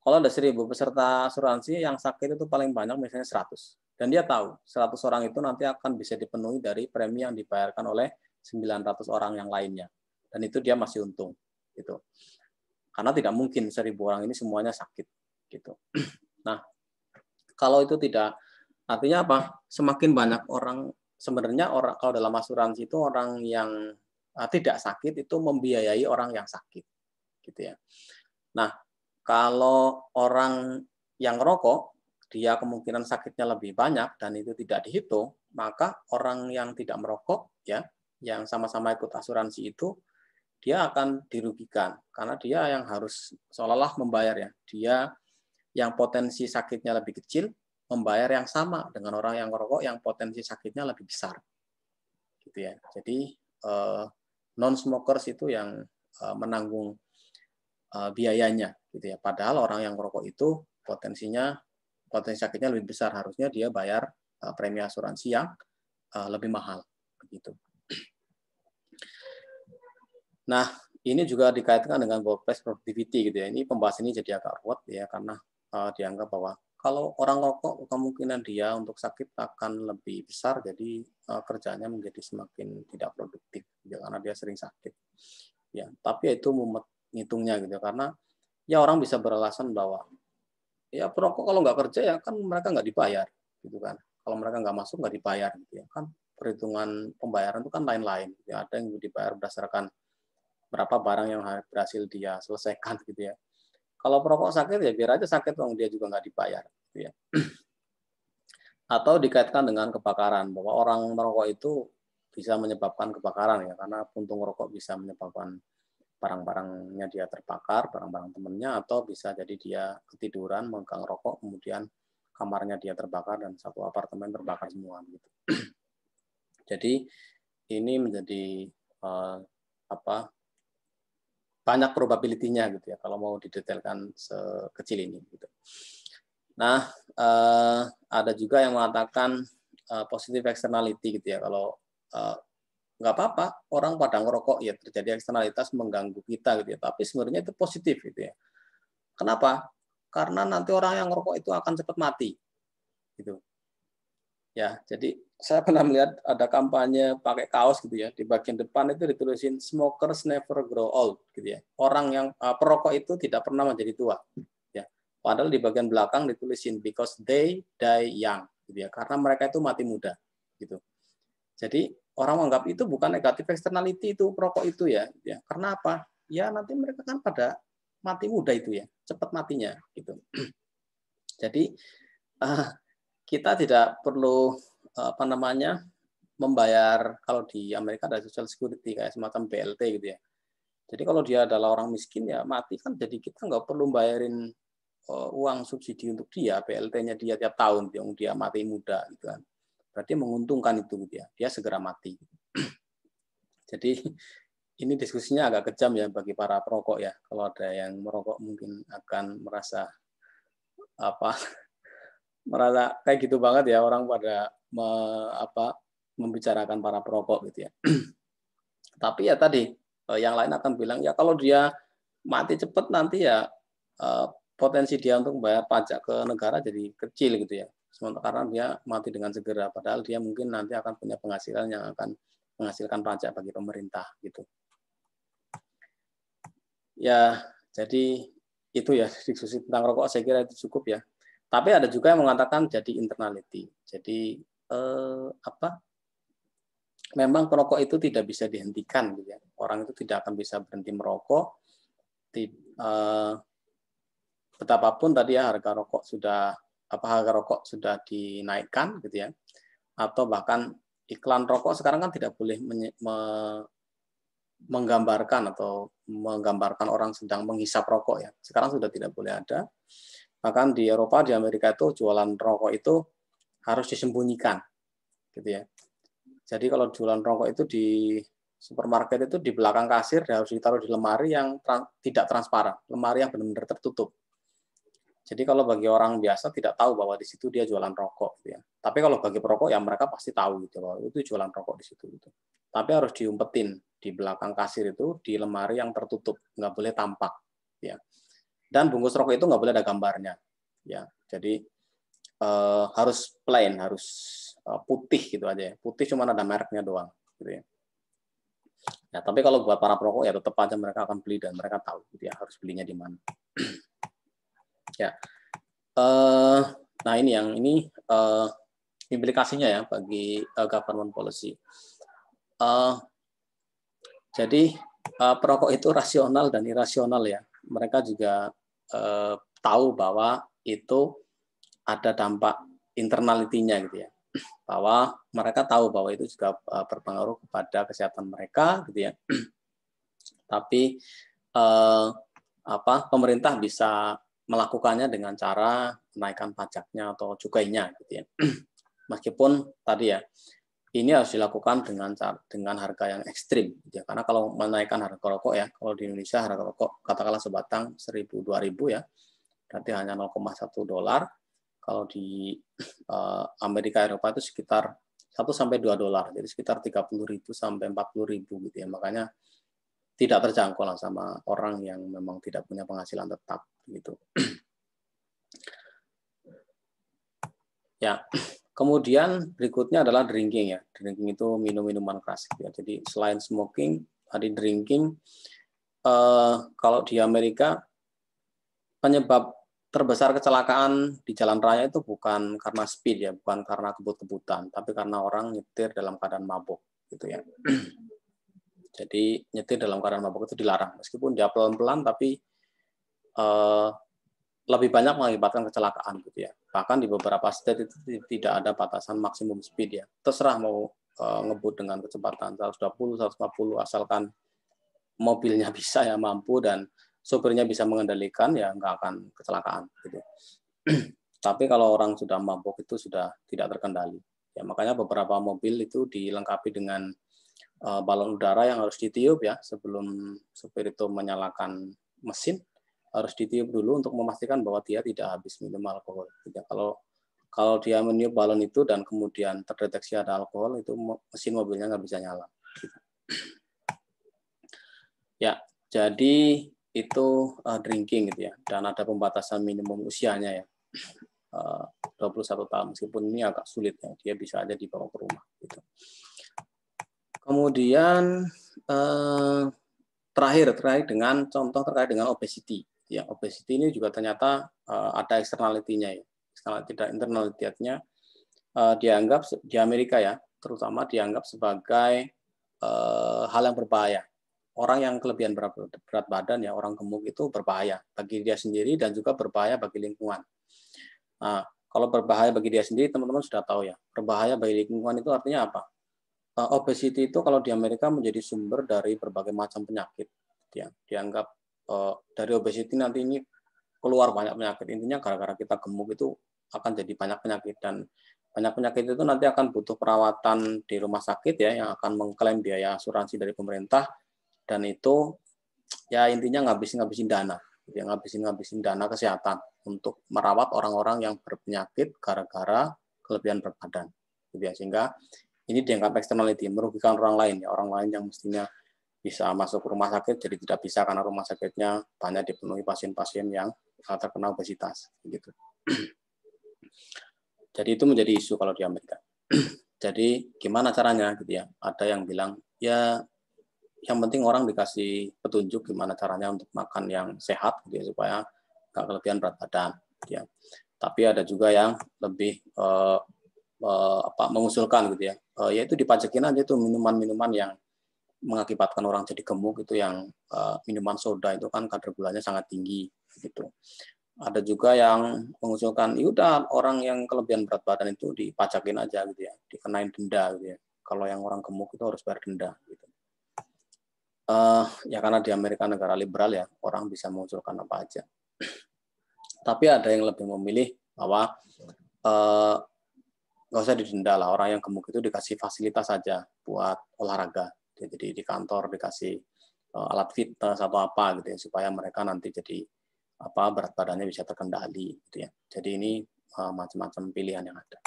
kalau ada seribu peserta asuransi yang sakit itu paling banyak misalnya 100. Dan dia tahu seratus orang itu nanti akan bisa dipenuhi dari premi yang dibayarkan oleh 900 orang yang lainnya. Dan itu dia masih untung. Gitu. Karena tidak mungkin seribu orang ini semuanya sakit. Gitu. Nah, kalau itu tidak, artinya apa? Semakin banyak orang sebenarnya orang kalau dalam asuransi itu orang yang ah, tidak sakit itu membiayai orang yang sakit gitu ya. Nah, kalau orang yang rokok dia kemungkinan sakitnya lebih banyak dan itu tidak dihitung, maka orang yang tidak merokok ya, yang sama-sama ikut asuransi itu dia akan dirugikan karena dia yang harus seolah-olah membayar ya. Dia yang potensi sakitnya lebih kecil membayar yang sama dengan orang yang merokok yang potensi sakitnya lebih besar. Gitu ya. Jadi eh, non smokers itu yang eh, menanggung eh, biayanya gitu ya. Padahal orang yang merokok itu potensinya potensi sakitnya lebih besar, harusnya dia bayar premi asuransi yang lebih mahal begitu. Nah, ini juga dikaitkan dengan workplace productivity gitu ya. Ini pembahasan ini jadi agak ruwet ya karena dianggap bahwa kalau orang rokok kemungkinan dia untuk sakit akan lebih besar jadi uh, eh, kerjanya menjadi semakin tidak produktif ya, karena dia sering sakit ya tapi ya itu mumet ngitungnya gitu karena ya orang bisa beralasan bahwa ya perokok kalau nggak kerja ya kan mereka nggak dibayar gitu kan kalau mereka nggak masuk nggak dibayar gitu ya kan perhitungan pembayaran itu kan lain-lain ya ada yang dibayar berdasarkan berapa barang yang berhasil dia selesaikan gitu ya kalau perokok sakit ya biar aja sakit dong dia juga nggak dibayar. Gitu ya. Atau dikaitkan dengan kebakaran bahwa orang merokok itu bisa menyebabkan kebakaran ya karena puntung rokok bisa menyebabkan barang-barangnya dia terbakar, barang-barang temennya atau bisa jadi dia ketiduran menggang rokok kemudian kamarnya dia terbakar dan satu apartemen terbakar semua gitu. Jadi ini menjadi uh, apa banyak probability gitu ya kalau mau didetailkan sekecil ini gitu. Nah, uh, ada juga yang mengatakan uh, positive externality gitu ya kalau nggak eh, nggak apa-apa orang pada ngerokok ya terjadi eksternalitas mengganggu kita gitu ya tapi sebenarnya itu positif gitu ya kenapa karena nanti orang yang ngerokok itu akan cepat mati gitu Ya, jadi saya pernah melihat ada kampanye pakai kaos gitu ya. Di bagian depan itu ditulisin smokers never grow old gitu ya. Orang yang uh, perokok itu tidak pernah menjadi tua. Ya. Padahal di bagian belakang ditulisin because they die young gitu ya. Karena mereka itu mati muda gitu. Jadi orang menganggap itu bukan negatif externality itu perokok itu ya. ya. Karena apa? Ya nanti mereka kan pada mati muda itu ya, cepat matinya gitu. Jadi ah, kita tidak perlu eh, apa namanya membayar kalau di Amerika ada social security kayak semacam BLT gitu ya. Jadi kalau dia adalah orang miskin ya mati kan jadi kita nggak perlu bayarin eh, uang subsidi untuk dia BLT-nya dia tiap tahun yang dia mati muda gitu kan. Berarti menguntungkan itu gitu ya. Dia segera mati. Jadi ini diskusinya agak kejam ya bagi para perokok ya. Kalau ada yang merokok mungkin akan merasa apa merasa kayak gitu banget ya orang pada me, apa membicarakan para perokok gitu ya. Tapi ya tadi eh, yang lain akan bilang ya kalau dia mati cepat nanti ya eh, potensi dia untuk membayar pajak ke negara jadi kecil gitu ya. Sementara karena dia mati dengan segera padahal dia mungkin nanti akan punya penghasilan yang akan menghasilkan pajak bagi pemerintah gitu. Ya, jadi itu ya diskusi tentang rokok saya kira itu cukup ya. Tapi ada juga yang mengatakan jadi internality. Jadi eh, apa? Memang perokok itu tidak bisa dihentikan, gitu ya. Orang itu tidak akan bisa berhenti merokok. Di, eh, betapapun tadi ya harga rokok sudah apa harga rokok sudah dinaikkan, gitu ya. Atau bahkan iklan rokok sekarang kan tidak boleh me menggambarkan atau menggambarkan orang sedang menghisap rokok ya. Sekarang sudah tidak boleh ada. Bahkan di Eropa, di Amerika itu jualan rokok itu harus disembunyikan, gitu ya. Jadi kalau jualan rokok itu di supermarket itu di belakang kasir harus ditaruh di lemari yang trans, tidak transparan, lemari yang benar-benar tertutup. Jadi kalau bagi orang biasa tidak tahu bahwa di situ dia jualan rokok, gitu ya. Tapi kalau bagi perokok ya mereka pasti tahu gitu bahwa itu jualan rokok di situ. Gitu. Tapi harus diumpetin di belakang kasir itu di lemari yang tertutup, nggak boleh tampak. Gitu ya dan bungkus rokok itu nggak boleh ada gambarnya ya jadi eh, harus plain harus eh, putih gitu aja ya. putih cuma ada mereknya doang gitu ya nah tapi kalau buat para perokok ya tetap aja mereka akan beli dan mereka tahu gitu ya harus belinya di mana ya eh, nah ini yang ini eh, implikasinya ya bagi eh, government policy eh, jadi uh, perokok itu rasional dan irasional ya. Mereka juga eh, tahu bahwa itu ada dampak internalitinya gitu ya bahwa mereka tahu bahwa itu juga eh, berpengaruh kepada kesehatan mereka gitu ya tapi eh, apa pemerintah bisa melakukannya dengan cara menaikkan pajaknya atau cukainya gitu ya meskipun tadi ya ini harus dilakukan dengan dengan harga yang ekstrim gitu ya karena kalau menaikkan harga rokok ya kalau di Indonesia harga rokok katakanlah sebatang 1000 2000 ya berarti hanya 0,1 dolar kalau di eh, Amerika Eropa itu sekitar 1 sampai 2 dolar jadi sekitar 30.000 sampai 40.000 gitu ya makanya tidak terjangkau lah sama orang yang memang tidak punya penghasilan tetap gitu ya Kemudian berikutnya adalah drinking ya. Drinking itu minum minuman keras gitu ya. Jadi selain smoking, tadi drinking eh, kalau di Amerika penyebab terbesar kecelakaan di jalan raya itu bukan karena speed ya, bukan karena kebut-kebutan, tapi karena orang nyetir dalam keadaan mabuk gitu ya. Jadi nyetir dalam keadaan mabuk itu dilarang meskipun dia pelan-pelan tapi eh, lebih banyak mengakibatkan kecelakaan gitu ya. Bahkan di beberapa state itu tidak ada batasan maksimum speed ya. Terserah mau eh, ngebut dengan kecepatan 120, 150 asalkan mobilnya bisa ya mampu dan sopirnya bisa mengendalikan ya nggak akan kecelakaan gitu. Tapi kalau orang sudah mabuk itu sudah tidak terkendali. Ya makanya beberapa mobil itu dilengkapi dengan e, balon udara yang harus ditiup ya sebelum sopir itu menyalakan mesin harus ditiup dulu untuk memastikan bahwa dia tidak habis minum alkohol. Ya, kalau kalau dia meniup balon itu dan kemudian terdeteksi ada alkohol itu mesin mobilnya nggak bisa nyala. Ya, jadi itu uh, drinking gitu ya dan ada pembatasan minimum usianya ya. Eh, uh, 21 tahun meskipun ini agak sulit ya dia bisa aja dibawa ke rumah gitu. Kemudian uh, terakhir terkait dengan contoh terkait dengan obesity ya obesity ini juga ternyata uh, ada externality-nya ya externality dan internality uh, eh, dianggap di Amerika ya terutama dianggap sebagai uh, hal yang berbahaya orang yang kelebihan berat, berat badan ya orang gemuk itu berbahaya bagi dia sendiri dan juga berbahaya bagi lingkungan nah, kalau berbahaya bagi dia sendiri teman-teman sudah tahu ya berbahaya bagi lingkungan itu artinya apa uh, obesity itu kalau di Amerika menjadi sumber dari berbagai macam penyakit ya dianggap Eh, dari obesity nanti ini keluar banyak penyakit. Intinya gara-gara kita gemuk itu akan jadi banyak penyakit dan banyak penyakit itu nanti akan butuh perawatan di rumah sakit ya yang akan mengklaim biaya asuransi dari pemerintah dan itu ya intinya ngabisin ngabisin dana gitu ya ngabisin ngabisin dana kesehatan untuk merawat orang-orang yang berpenyakit gara-gara kelebihan berat badan gitu ya sehingga ini dianggap externality merugikan orang lain ya orang lain yang mestinya bisa masuk ke rumah sakit jadi tidak bisa karena rumah sakitnya banyak dipenuhi pasien-pasien yang eh, terkena obesitas gitu. Jadi itu menjadi isu kalau di Amerika. Jadi gimana caranya gitu ya? Ada yang bilang ya yang penting orang dikasih petunjuk gimana caranya untuk makan yang sehat gitu ya, supaya nggak kelebihan berat badan gitu ya. Tapi ada juga yang lebih uh, uh, apa mengusulkan gitu ya. uh, yaitu dipajakin aja tuh minuman-minuman yang mengakibatkan orang jadi gemuk itu yang uh, minuman soda itu kan kadar gulanya sangat tinggi gitu. Ada juga yang mengusulkan yaudah orang yang kelebihan berat badan itu dipajakin aja gitu ya, dikenain denda gitu ya. Kalau yang orang gemuk itu harus bayar denda gitu. Uh, ya karena di Amerika negara liberal ya orang bisa mengusulkan apa aja. Tapi ada yang lebih memilih bahwa uh, nggak usah didenda lah orang yang gemuk itu dikasih fasilitas saja buat olahraga Ya, jadi di kantor dikasih eh, alat fitness atau apa gitu ya supaya mereka nanti jadi apa berat badannya bisa terkendali gitu ya jadi ini eh, macam-macam pilihan yang ada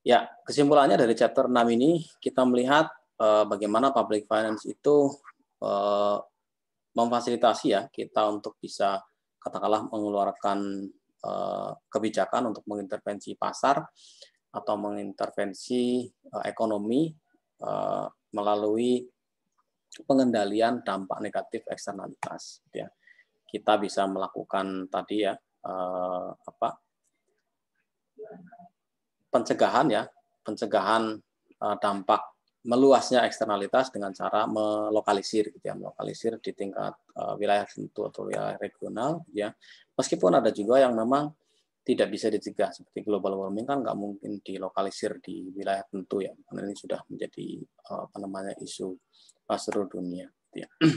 ya kesimpulannya dari chapter 6 ini kita melihat eh, bagaimana public finance itu memfasilitasi ya kita untuk bisa katakanlah mengeluarkan kebijakan untuk mengintervensi pasar atau mengintervensi ekonomi melalui pengendalian dampak negatif eksternalitas ya kita bisa melakukan tadi ya eh, apa pencegahan ya pencegahan eh, dampak meluasnya eksternalitas dengan cara melokalisir gitu ya melokalisir di tingkat uh, wilayah tertentu atau wilayah regional ya meskipun ada juga yang memang tidak bisa dicegah seperti global warming kan nggak mungkin dilokalisir di wilayah tentu ya karena ini sudah menjadi eh, apa namanya isu seluruh dunia gitu ya.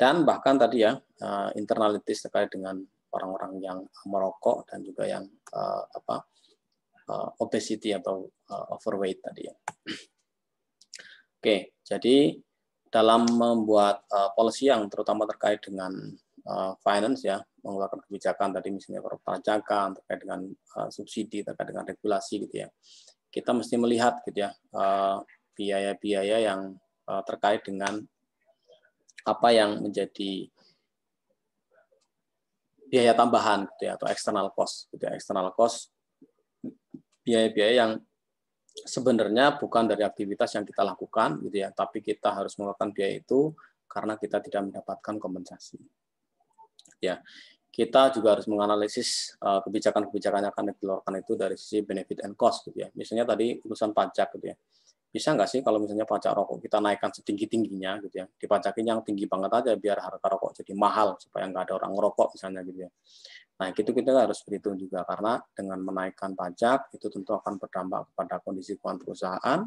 dan bahkan tadi ya eh, internalitis terkait dengan orang-orang yang merokok dan juga yang eh, apa obesity atau overweight tadi ya oke jadi dalam membuat policy yang terutama terkait dengan finance ya mengeluarkan kebijakan tadi misalnya perpajakan terkait dengan uh, subsidi terkait dengan regulasi gitu ya kita mesti melihat gitu ya eh, biaya-biaya uh, yang uh, terkait dengan apa yang menjadi biaya tambahan gitu ya atau external cost gitu ya external cost biaya-biaya yang sebenarnya bukan dari aktivitas yang kita lakukan gitu ya, tapi kita harus mengeluarkan biaya itu karena kita tidak mendapatkan kompensasi. Ya kita juga harus menganalisis eh, kebijakan-kebijakan uh, yang akan dikeluarkan itu dari sisi benefit and cost gitu ya. Misalnya tadi urusan pajak gitu ya. Bisa nggak sih kalau misalnya pajak rokok kita naikkan setinggi-tingginya gitu ya. Dipajakin yang tinggi banget aja biar harga rokok jadi mahal supaya nggak ada orang ngerokok misalnya gitu ya. Nah, itu kita harus berhitung juga karena dengan menaikkan pajak itu tentu akan berdampak kepada kondisi keuangan perusahaan.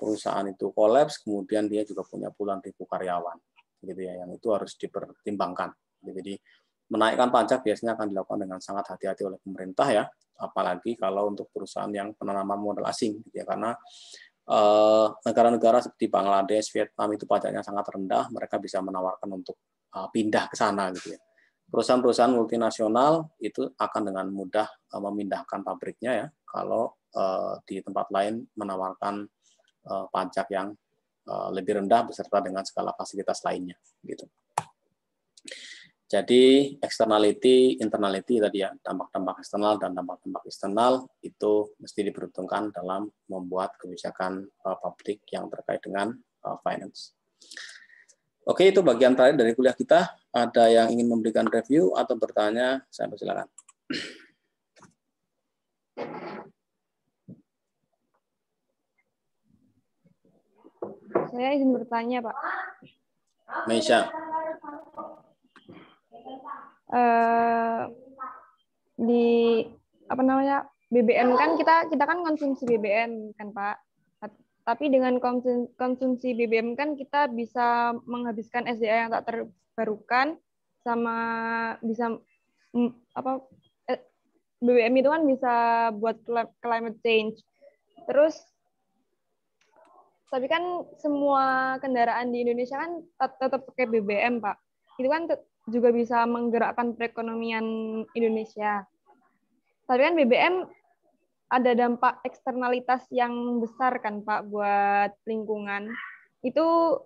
Perusahaan itu kolaps, kemudian dia juga punya puluhan ribu karyawan gitu ya yang itu harus dipertimbangkan. Jadi menaikkan pajak biasanya akan dilakukan dengan sangat hati-hati oleh pemerintah ya, apalagi kalau untuk perusahaan yang penanaman modal asing, gitu ya, karena eh, negara-negara seperti Bangladesh, Vietnam itu pajaknya sangat rendah, mereka bisa menawarkan untuk eh, pindah ke sana gitu ya. Perusahaan-perusahaan multinasional itu akan dengan mudah eh, memindahkan pabriknya ya, kalau di tempat lain menawarkan pajak yang lebih rendah beserta dengan segala fasilitas lainnya gitu. Jadi externality, internality tadi ya, dampak-dampak eksternal dan dampak-dampak eksternal itu mesti diperhitungkan dalam membuat kebijakan uh, publik yang terkait dengan uh, finance. Oke, itu bagian terakhir dari kuliah kita. Ada yang ingin memberikan review atau bertanya? Saya persilakan. Saya ingin bertanya, Pak. Meisha eh, di apa namanya BBM kan kita kita kan konsumsi BBM kan Pak. Tapi dengan konsumsi BBM kan kita bisa menghabiskan SDA yang tak terbarukan sama bisa mm, apa eh, BBM itu kan bisa buat climate change. Terus tapi kan semua kendaraan di Indonesia kan tetap pakai BBM, Pak. Itu kan juga bisa menggerakkan perekonomian Indonesia. Tapi kan BBM ada dampak eksternalitas yang besar kan Pak buat lingkungan. Itu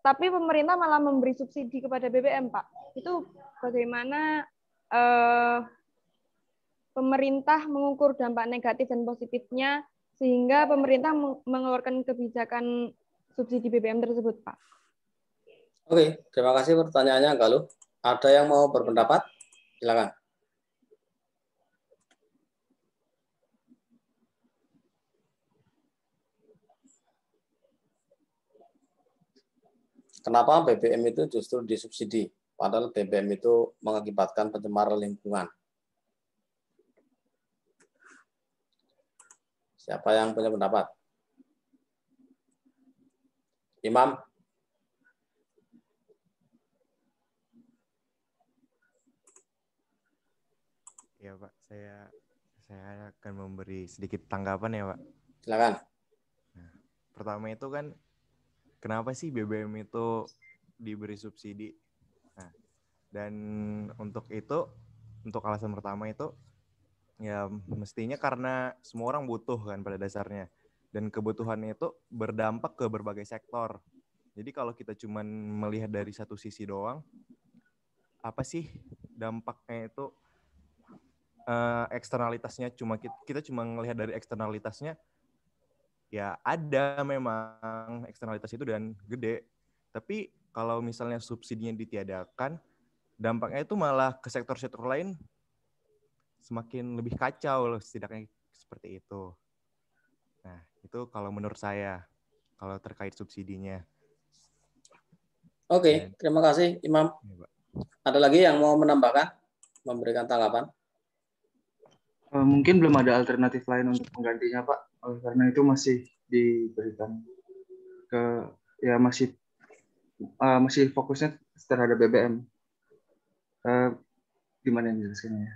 tapi pemerintah malah memberi subsidi kepada BBM Pak. Itu bagaimana eh, pemerintah mengukur dampak negatif dan positifnya sehingga pemerintah mengeluarkan kebijakan subsidi BBM tersebut Pak. Oke, terima kasih pertanyaannya Galuh. Ada yang mau berpendapat? Silakan. Kenapa BBM itu justru disubsidi? Padahal BBM itu mengakibatkan pencemaran lingkungan. Siapa yang punya pendapat? Imam? Saya saya akan memberi sedikit tanggapan ya, Pak. Silakan. Nah, pertama itu kan kenapa sih BBM itu diberi subsidi? Nah, dan untuk itu untuk alasan pertama itu ya mestinya karena semua orang butuh kan pada dasarnya dan kebutuhannya itu berdampak ke berbagai sektor. Jadi kalau kita cuman melihat dari satu sisi doang, apa sih dampaknya itu uh, eksternalitasnya cuma kita, kita cuma melihat dari eksternalitasnya ya ada memang eksternalitas itu dan gede tapi kalau misalnya subsidinya ditiadakan dampaknya itu malah ke sektor-sektor lain semakin lebih kacau loh setidaknya seperti itu nah itu kalau menurut saya kalau terkait subsidinya oke okay, terima kasih Imam iya, ada lagi yang mau menambahkan memberikan tanggapan Eh, mungkin belum ada alternatif lain untuk penggantinya Pak karena itu masih diberikan ke ya masih uh, masih fokusnya terhadap BBM uh, eh, gimana yang jelasinnya ya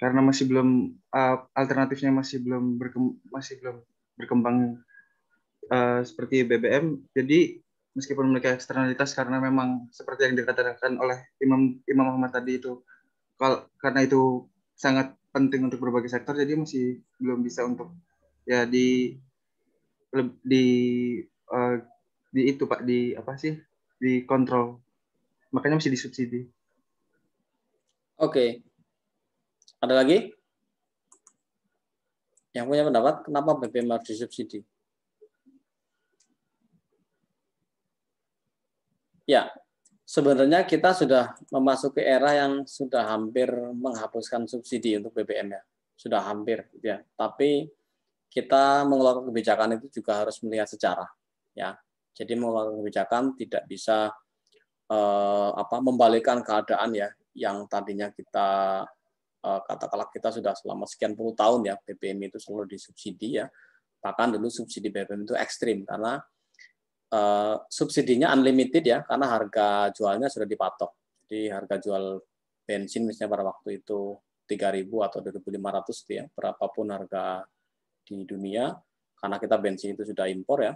karena masih belum uh, alternatifnya masih belum berkembang, masih belum berkembang uh, seperti BBM jadi meskipun mereka eksternalitas karena memang seperti yang dikatakan oleh Imam Imam Muhammad tadi itu kalau karena itu sangat penting untuk berbagai sektor jadi masih belum bisa untuk ya di di uh, di itu pak di apa sih di kontrol makanya masih disubsidi oke okay. ada lagi yang punya pendapat kenapa BBM harus disubsidi ya sebenarnya kita sudah memasuki era yang sudah hampir menghapuskan subsidi untuk BBM ya. Sudah hampir ya. Tapi kita mengeluarkan kebijakan itu juga harus melihat sejarah ya. Jadi mengeluarkan kebijakan tidak bisa eh, apa membalikkan keadaan ya yang tadinya kita eh, katakanlah kita sudah selama sekian puluh tahun ya BBM itu selalu disubsidi ya. Bahkan dulu subsidi BBM itu ekstrim karena Eh, subsidinya unlimited ya karena harga jualnya sudah dipatok. Jadi harga jual bensin misalnya pada waktu itu 3.000 atau 2.500 itu ya, berapapun harga di dunia karena kita bensin itu sudah impor ya.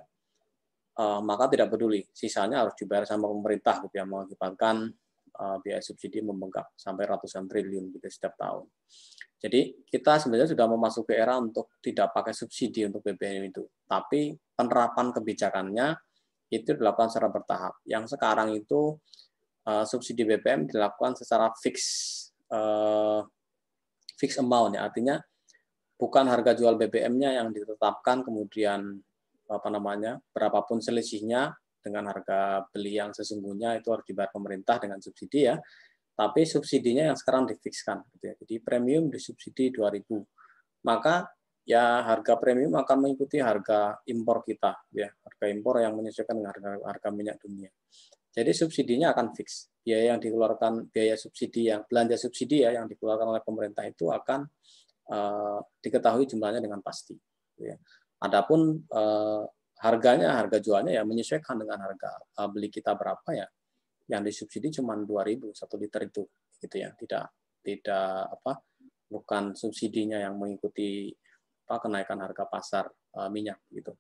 Eh, maka tidak peduli, sisanya harus dibayar sama pemerintah gitu ya mengakibatkan eh, biaya subsidi membengkak sampai ratusan triliun gitu setiap tahun. Jadi kita sebenarnya sudah memasuki era untuk tidak pakai subsidi untuk BBM itu, tapi penerapan kebijakannya itu dilakukan secara bertahap. Yang sekarang itu uh, subsidi BBM dilakukan secara fix uh, fix amount ya, artinya bukan harga jual BBM-nya yang ditetapkan kemudian apa namanya berapapun selisihnya dengan harga beli yang sesungguhnya itu harus dibayar pemerintah dengan subsidi ya. Tapi subsidinya yang sekarang difikskan gitu ya. Jadi premium disubsidi 2000. Maka ya harga premium akan mengikuti harga impor kita ya harga impor yang menyesuaikan dengan harga, harga minyak dunia jadi subsidinya akan fix biaya yang dikeluarkan biaya subsidi yang belanja subsidi ya yang dikeluarkan oleh pemerintah itu akan uh, diketahui jumlahnya dengan pasti ya. adapun uh, harganya harga jualnya ya menyesuaikan dengan harga uh, beli kita berapa ya yang disubsidi cuma 2000 satu liter itu gitu ya tidak tidak apa bukan subsidinya yang mengikuti apa kenaikan harga pasar uh, minyak gitu.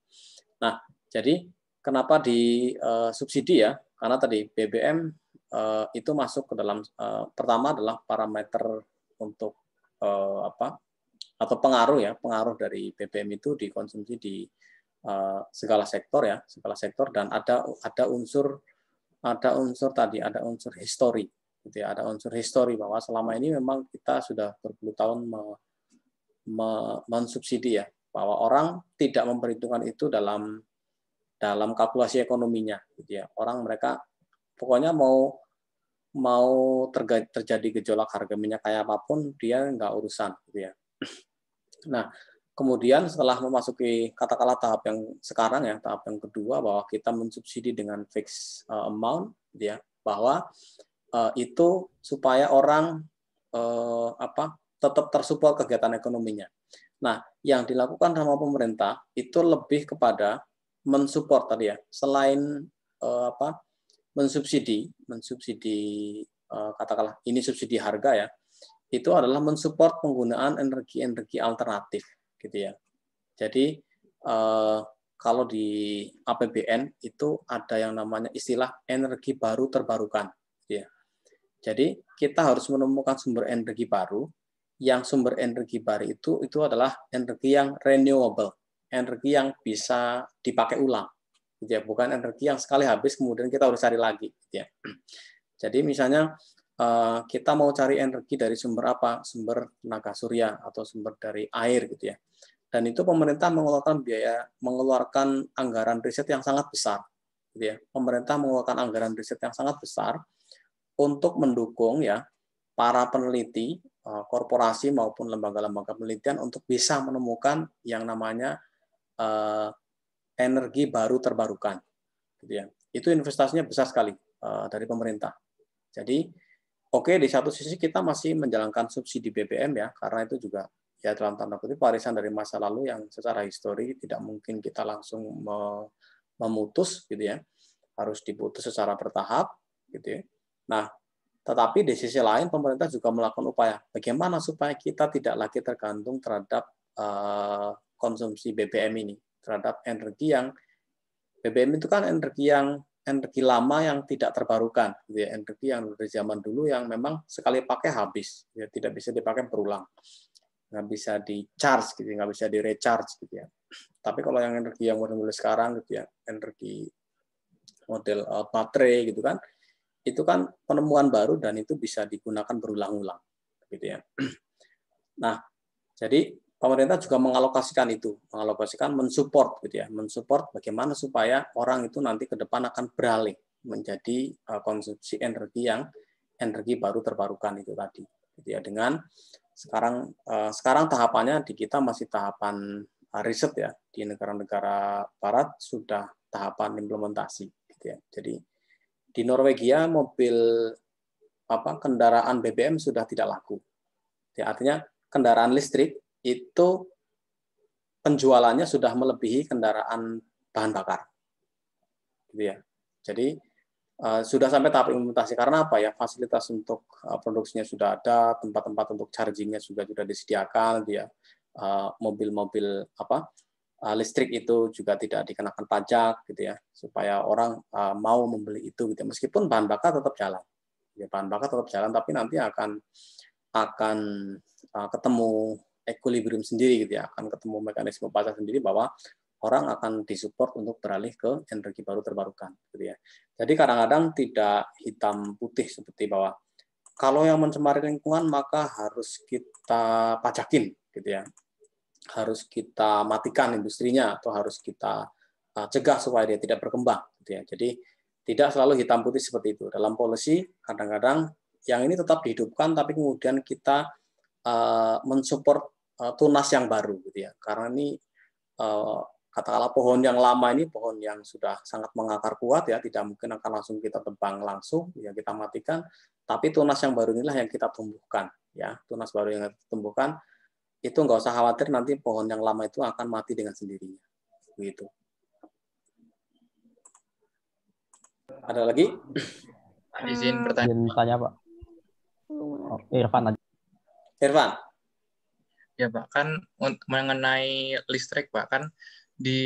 Nah, jadi kenapa di uh, subsidi ya? Karena tadi BBM uh, eh, itu masuk ke dalam uh, pertama adalah parameter untuk uh, apa? atau pengaruh ya, pengaruh dari BBM itu dikonsumsi di uh, segala sektor ya, segala sektor dan ada ada unsur ada unsur tadi, ada unsur histori gitu ya, ada unsur histori bahwa selama ini memang kita sudah berpuluh tahun me, mensubsidi ya bahwa orang tidak memperhitungkan itu dalam dalam kalkulasi ekonominya gitu ya orang mereka pokoknya mau mau terjadi gejolak harga minyak kayak apapun dia nggak urusan gitu ya nah kemudian setelah memasuki katakanlah tahap yang sekarang ya tahap yang kedua bahwa kita mensubsidi dengan fixed eh, amount gitu ya bahwa eh, itu supaya orang eh, apa tetap tersupport kegiatan ekonominya. Nah, yang dilakukan sama pemerintah itu lebih kepada mensupport tadi ya, selain uh, apa mensubsidi, mensubsidi uh, katakanlah ini subsidi harga ya, itu adalah mensupport penggunaan energi-energi alternatif gitu ya. Jadi uh, kalau di APBN itu ada yang namanya istilah energi baru terbarukan gitu ya. Jadi kita harus menemukan sumber energi baru yang sumber energi baru itu itu adalah energi yang renewable, energi yang bisa dipakai ulang, gitu ya. Bukan energi yang sekali habis kemudian kita harus cari lagi, gitu ya. Jadi misalnya eh, kita mau cari energi dari sumber apa? Sumber tenaga surya atau sumber dari air, gitu ya. Dan itu pemerintah mengeluarkan biaya, mengeluarkan anggaran riset yang sangat besar, gitu ya. Pemerintah mengeluarkan anggaran riset yang sangat besar untuk mendukung ya para peneliti Eh, korporasi maupun lembaga-lembaga penelitian untuk bisa menemukan yang namanya eh, energi baru terbarukan. Gitu ya. Itu investasinya besar sekali eh, dari pemerintah. Jadi oke okay, di satu sisi kita masih menjalankan subsidi BBM ya karena itu juga ya dalam tanda kutip warisan dari masa lalu yang secara histori tidak mungkin kita langsung memutus gitu ya harus diputus secara bertahap gitu ya. Nah tetapi di sisi lain pemerintah juga melakukan upaya bagaimana supaya kita tidak lagi tergantung terhadap eh, konsumsi BBM ini, terhadap energi yang BBM itu kan energi yang energi lama yang tidak terbarukan, gitu ya, energi yang dari zaman dulu yang memang sekali pakai habis, ya, tidak bisa dipakai berulang, nggak bisa di charge, gitu, ya. nggak bisa di recharge, gitu ya. Tapi kalau yang energi yang model-model sekarang, gitu ya, energi model uh, baterai, gitu kan, itu kan penemuan baru dan itu bisa digunakan berulang-ulang gitu ya. Nah, jadi pemerintah juga mengalokasikan itu, mengalokasikan mensupport gitu ya, mensupport bagaimana supaya orang itu nanti ke depan akan beralih menjadi eh, konsumsi energi yang energi baru terbarukan itu tadi gitu ya dengan sekarang eh, sekarang tahapannya di kita masih tahapan eh, riset ya di negara-negara barat sudah tahapan implementasi gitu ya. Jadi di Norwegia mobil apa kendaraan BBM sudah tidak laku. Ya, artinya kendaraan listrik itu penjualannya sudah melebihi kendaraan bahan bakar. Gitu ya. Jadi uh, sudah sampai tahap implementasi karena apa ya? Fasilitas untuk uh, produksinya sudah ada, tempat-tempat untuk chargingnya juga sudah disediakan, dia gitu ya. uh, mobil-mobil apa? Eh, listrik itu juga tidak dikenakan pajak gitu ya supaya orang eh, mau membeli itu gitu ya. meskipun bahan bakar tetap jalan ya, bahan bakar tetap jalan tapi nanti akan akan eh, ketemu equilibrium sendiri gitu ya akan ketemu mekanisme pajak sendiri bahwa orang akan disupport untuk beralih ke energi baru terbarukan gitu ya jadi kadang-kadang tidak hitam putih seperti bahwa kalau yang mencemari lingkungan maka harus kita pajakin gitu ya harus kita matikan industrinya atau harus kita uh, cegah supaya dia tidak berkembang gitu ya. Jadi tidak selalu hitam putih seperti itu. Dalam polisi kadang-kadang yang ini tetap dihidupkan tapi kemudian kita uh, mensupport uh, tunas yang baru gitu ya. Karena ini katakanlah pohon yang lama ini pohon yang sudah sangat mengakar kuat ya tidak mungkin akan langsung kita tebang langsung ya kita matikan tapi tunas yang baru inilah yang kita tumbuhkan ya tunas baru yang kita tumbuhkan itu nggak usah khawatir nanti pohon yang lama itu akan mati dengan sendirinya. Begitu. Ada lagi? Izin bertanya. Izin tanya, Pak. Oh, Irfan aja. Irfan. Ya, Pak. Kan mengenai listrik, Pak, kan di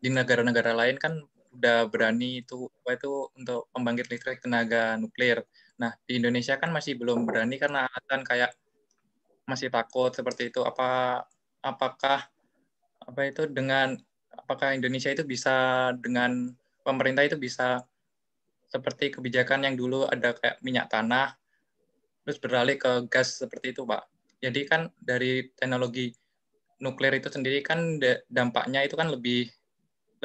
di negara-negara lain kan udah berani itu apa itu untuk pembangkit listrik tenaga nuklir. Nah, di Indonesia kan masih belum berani karena alasan kayak masih takut seperti itu apa apakah apa itu dengan apakah Indonesia itu bisa dengan pemerintah itu bisa seperti kebijakan yang dulu ada kayak minyak tanah terus beralih ke gas seperti itu pak jadi kan dari teknologi nuklir itu sendiri kan dampaknya itu kan lebih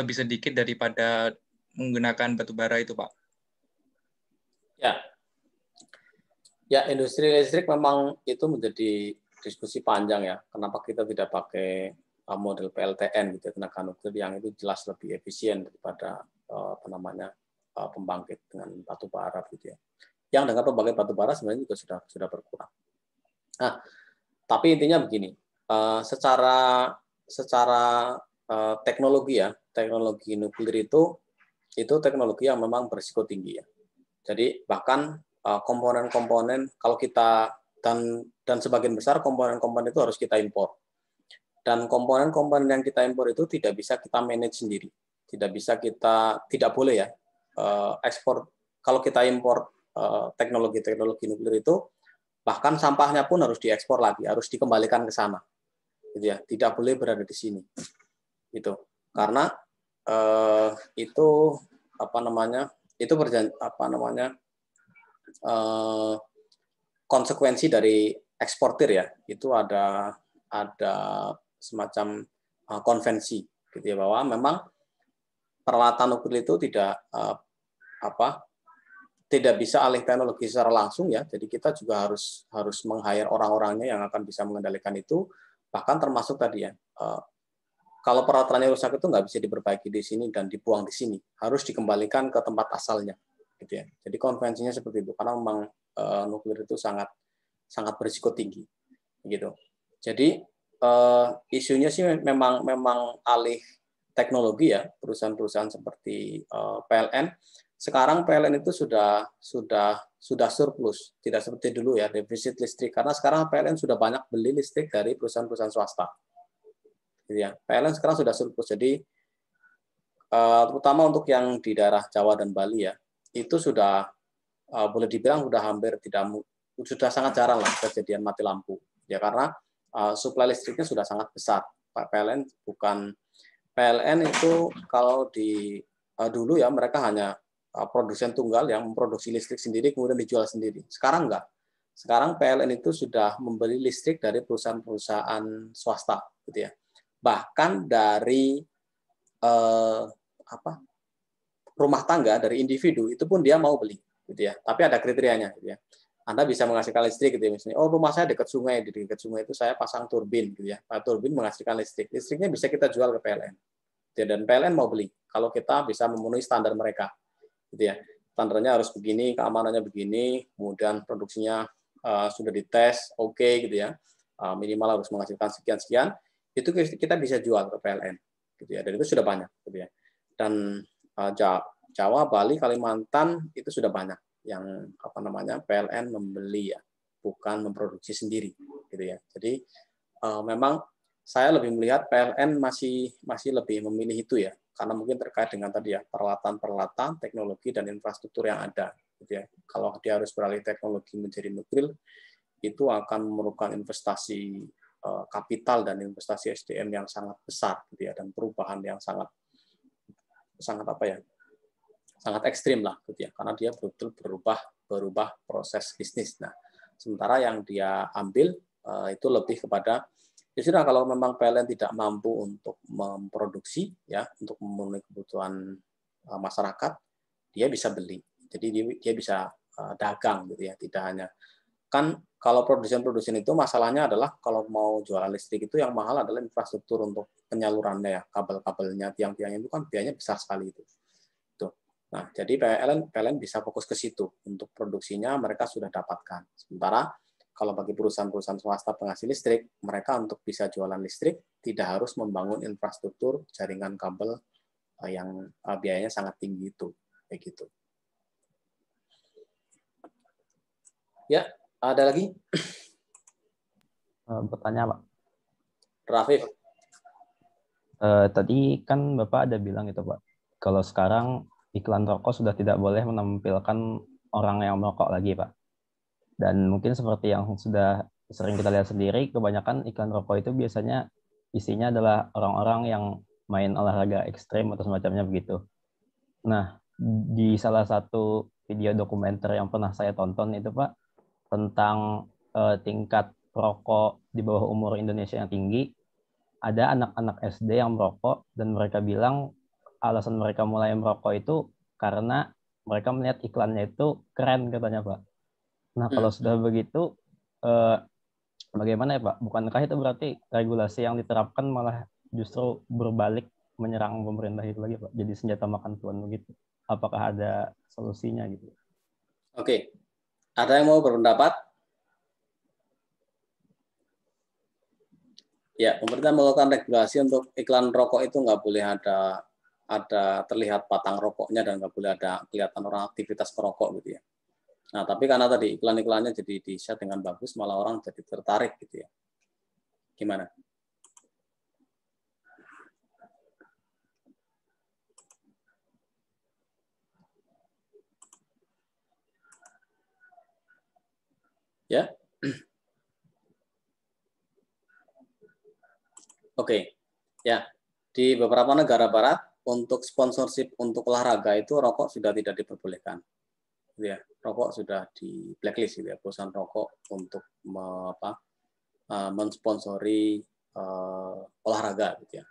lebih sedikit daripada menggunakan batu bara itu pak ya Ya, industri listrik memang itu menjadi diskusi panjang ya. Kenapa kita tidak pakai eh, model PLTN gitu ya, tenaga nuklir yang itu jelas lebih efisien daripada eh, apa namanya eh, pembangkit dengan batu bara gitu ya. Yang dengan pembangkit batu bara sebenarnya juga sudah sudah berkurang. Nah, tapi intinya begini, secara secara teknologi ya, teknologi nuklir itu itu teknologi yang memang berisiko tinggi ya. Jadi bahkan Uh, komponen-komponen kalau kita dan dan sebagian besar komponen-komponen itu harus kita impor. Dan komponen-komponen yang kita impor itu tidak bisa kita manage sendiri. Tidak bisa kita tidak boleh ya uh, ekspor kalau kita impor uh, teknologi-teknologi nuklir itu bahkan sampahnya pun harus diekspor lagi, harus dikembalikan ke sana. Gitu ya, tidak boleh berada di sini. Itu. Karena eh, itu apa namanya? Itu perjan apa namanya? Eh, konsekuensi dari eksportir ya itu ada ada semacam eh, konvensi gitu ya bahwa memang peralatan nuklir itu tidak eh, apa tidak bisa alih teknologi secara langsung ya jadi kita juga harus harus meng orang-orangnya yang akan bisa mengendalikan itu bahkan termasuk tadi ya kalau peralatannya rusak itu nggak bisa diperbaiki di sini dan dibuang di sini harus dikembalikan ke tempat asalnya gitu ya. Jadi konvensinya seperti itu karena memang e, nuklir itu sangat sangat berisiko tinggi gitu. Jadi e, isunya sih memang memang alih teknologi ya perusahaan-perusahaan seperti e, eh, PLN. Sekarang PLN itu sudah sudah sudah surplus, tidak seperti dulu ya defisit listrik karena sekarang PLN sudah banyak beli listrik dari perusahaan-perusahaan swasta. Gitu ya. PLN sekarang sudah surplus. Jadi terutama untuk yang di daerah Jawa dan Bali ya itu sudah uh, boleh dibilang sudah hampir tidak sudah sangat jarang lah kejadian mati lampu ya karena uh, suplai listriknya sudah sangat besar Pak PLN bukan PLN itu kalau di uh, dulu ya mereka hanya uh, produsen tunggal yang memproduksi listrik sendiri kemudian dijual sendiri sekarang enggak sekarang PLN itu sudah membeli listrik dari perusahaan-perusahaan swasta gitu ya bahkan dari uh, apa rumah tangga dari individu itu pun dia mau beli gitu ya tapi ada kriterianya gitu ya anda bisa menghasilkan listrik gitu ya misalnya oh rumah saya dekat sungai di dekat sungai itu saya pasang turbin gitu ya nah, turbin menghasilkan listrik listriknya bisa kita jual ke PLN gitu ya. dan PLN mau beli kalau kita bisa memenuhi standar mereka gitu ya standarnya harus begini keamanannya begini kemudian produksinya uh, sudah dites oke okay, gitu ya uh, minimal harus menghasilkan sekian sekian itu kita bisa jual ke PLN gitu ya dan itu sudah banyak gitu ya dan uh, Jawa, Bali, Kalimantan itu sudah banyak yang apa namanya PLN membeli ya, bukan memproduksi sendiri gitu ya. Jadi uh, memang saya lebih melihat PLN masih masih lebih memilih itu ya karena mungkin terkait dengan tadi ya peralatan-peralatan, teknologi dan infrastruktur yang ada gitu ya. Kalau dia harus beralih teknologi menjadi nuklir itu akan memerlukan investasi uh, kapital dan investasi SDM yang sangat besar gitu ya dan perubahan yang sangat sangat apa ya sangat ekstrim lah gitu ya karena dia betul berubah berubah proses bisnis nah sementara yang dia ambil eh, itu lebih kepada ya sudah kalau memang PLN tidak mampu untuk memproduksi ya untuk memenuhi kebutuhan eh, masyarakat dia bisa beli jadi dia, dia bisa eh, dagang gitu ya tidak hanya kan kalau produsen-produsen itu masalahnya adalah kalau mau jual listrik itu yang mahal adalah infrastruktur untuk penyalurannya ya kabel-kabelnya tiang-tiangnya itu kan biayanya besar sekali itu Nah, jadi PLN, PLN bisa fokus ke situ. Untuk produksinya mereka sudah dapatkan. Sementara kalau bagi perusahaan-perusahaan swasta penghasil listrik, mereka untuk bisa jualan listrik tidak harus membangun infrastruktur jaringan kabel eh, yang eh, biayanya sangat tinggi itu. Kayak gitu. Ya, ada lagi? Pertanyaan, eh, Pak. Rafif. Uh, tadi kan Bapak ada bilang itu, Pak. Kalau sekarang iklan rokok sudah tidak boleh menampilkan orang yang merokok lagi, Pak. Dan mungkin seperti yang sudah sering kita lihat sendiri, kebanyakan iklan rokok itu biasanya isinya adalah orang-orang yang main olahraga ekstrim atau semacamnya begitu. Nah, di salah satu video dokumenter yang pernah saya tonton itu Pak tentang eh, tingkat rokok di bawah umur Indonesia yang tinggi ada anak-anak SD yang merokok dan mereka bilang alasan mereka mulai merokok itu karena mereka melihat iklannya itu keren katanya Pak. Nah hmm. kalau hmm. sudah begitu, eh, bagaimana ya Pak? Bukankah itu berarti regulasi yang diterapkan malah justru berbalik menyerang pemerintah itu lagi Pak? Jadi senjata makan tuan begitu. Apakah ada solusinya gitu? Oke, ada yang mau berpendapat? Ya, pemerintah melakukan regulasi untuk iklan rokok itu nggak boleh ada ada terlihat batang rokoknya dan nggak boleh ada kelihatan orang aktivitas merokok gitu ya. Nah, tapi karena tadi iklan-iklannya jadi di-share dengan bagus, malah orang jadi tertarik gitu ya. Gimana? Ya? Oke. Okay. Ya, di beberapa negara barat untuk sponsorship untuk olahraga itu rokok sudah tidak diperbolehkan. ya, rokok sudah di blacklist gitu ya, perusahaan rokok untuk me, apa, uh, mensponsori uh, olahraga gitu ya.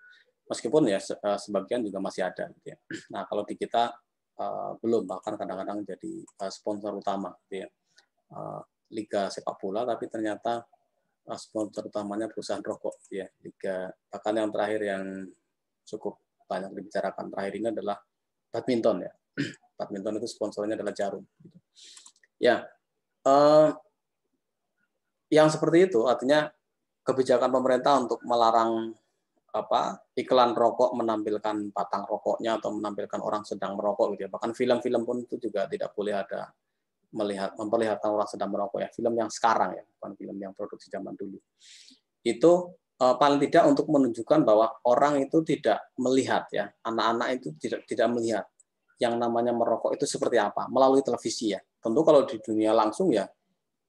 Meskipun ya se uh, sebagian juga masih ada gitu ya. Nah, kalau di kita uh, belum bahkan kadang-kadang jadi uh, sponsor utama gitu ya. Uh, liga sepak bola tapi ternyata uh, sponsor utamanya perusahaan rokok gitu ya. Liga bahkan yang terakhir yang cukup banyak dibicarakan terakhir ini adalah badminton ya. badminton itu sponsornya adalah Jarum. Gitu. Ya, eh, yang seperti itu artinya kebijakan pemerintah untuk melarang apa iklan rokok menampilkan batang rokoknya atau menampilkan orang sedang merokok gitu ya. Bahkan film-film pun itu juga tidak boleh ada melihat memperlihatkan orang sedang merokok ya. Film yang sekarang ya, bukan film yang produksi zaman dulu. Itu Eh, paling tidak untuk menunjukkan bahwa orang itu tidak melihat ya anak-anak itu tidak tidak melihat yang namanya merokok itu seperti apa melalui televisi ya tentu kalau di dunia langsung ya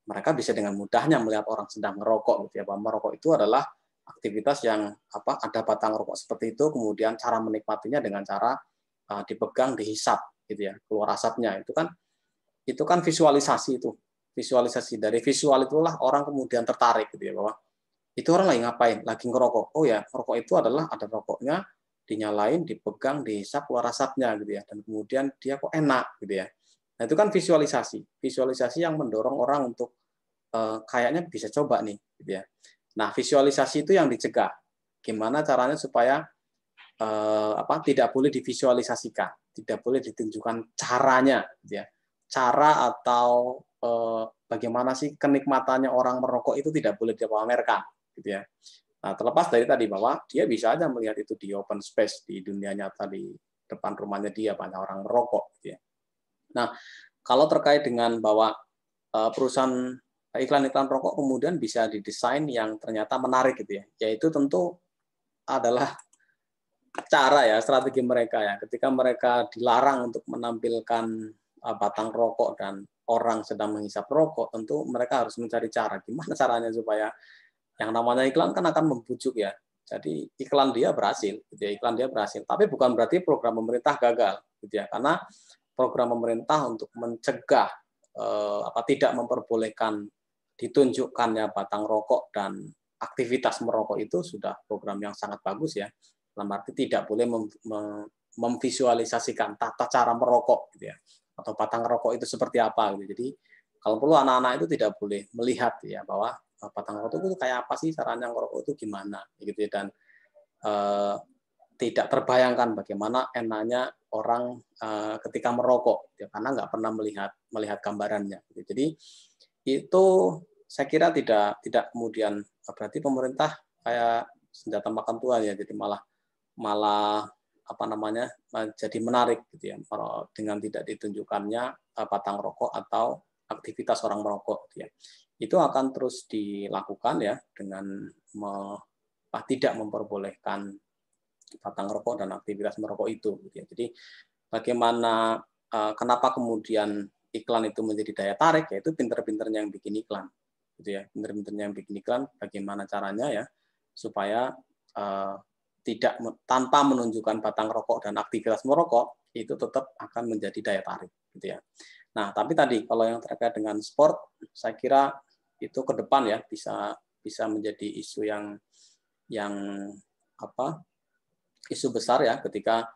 mereka bisa dengan mudahnya melihat orang sedang merokok gitu ya bahwa merokok itu adalah aktivitas yang apa ada batang rokok seperti itu kemudian cara menikmatinya dengan cara uh, dipegang dihisap gitu ya keluar asapnya itu kan itu kan visualisasi itu visualisasi dari visual itulah orang kemudian tertarik gitu ya bahwa itu orang lagi ngapain? Lagi ngerokok. Oh ya, rokok itu adalah ada rokoknya, dinyalain, dipegang, dihisap keluar asapnya gitu ya. Dan kemudian dia kok enak gitu ya. Nah, itu kan visualisasi. Visualisasi yang mendorong orang untuk eh, kayaknya bisa coba nih gitu ya. Nah, visualisasi itu yang dicegah. Gimana caranya supaya eh, apa tidak boleh divisualisasikan, tidak boleh ditunjukkan caranya gitu ya. Cara atau eh, bagaimana sih kenikmatannya orang merokok itu tidak boleh dipamerkan gitu ya. Nah, terlepas dari tadi bahwa dia bisa aja melihat itu di open space di dunia nyata di depan rumahnya dia banyak orang merokok gitu ya. Nah, kalau terkait dengan bahwa eh, perusahaan iklan-iklan rokok kemudian bisa didesain yang ternyata menarik gitu ya. Yaitu tentu adalah cara ya strategi mereka ya ketika mereka dilarang untuk menampilkan eh, batang rokok dan orang sedang menghisap rokok tentu mereka harus mencari cara gimana caranya supaya yang namanya iklan kan akan membujuk ya. Jadi iklan dia berhasil, gitu ya. iklan dia berhasil. Tapi bukan berarti program pemerintah gagal, gitu ya. Karena program pemerintah untuk mencegah eh, apa tidak memperbolehkan ditunjukkannya batang rokok dan aktivitas merokok itu sudah program yang sangat bagus ya. Dalam arti tidak boleh mem, mem, memvisualisasikan tata cara merokok gitu ya atau batang rokok itu seperti apa gitu. Jadi kalau perlu anak-anak itu tidak boleh melihat ya bahwa batang rokok itu kayak apa sih caranya ngerokok itu gimana ya gitu ya, dan uh, tidak terbayangkan bagaimana enaknya orang uh, ketika merokok ya, karena nggak pernah melihat melihat gambarannya gitu. jadi itu saya kira tidak tidak kemudian eh, berarti pemerintah kayak senjata makan tuan ya jadi malah malah apa namanya jadi menarik gitu ya dengan tidak ditunjukkannya batang rokok atau aktivitas orang merokok gitu ya itu akan terus dilakukan ya dengan me, ah, tidak memperbolehkan batang rokok dan aktivitas merokok itu. Gitu ya. Jadi bagaimana ah, kenapa kemudian iklan itu menjadi daya tarik yaitu pinter-pinternya yang bikin iklan gitu ya pinter-pinternya yang bikin iklan bagaimana caranya ya supaya uh, tidak tanpa menunjukkan batang rokok dan aktivitas merokok itu tetap akan menjadi daya tarik gitu ya nah tapi tadi kalau yang terkait dengan sport saya kira itu ke depan ya bisa bisa menjadi isu yang yang apa isu besar ya ketika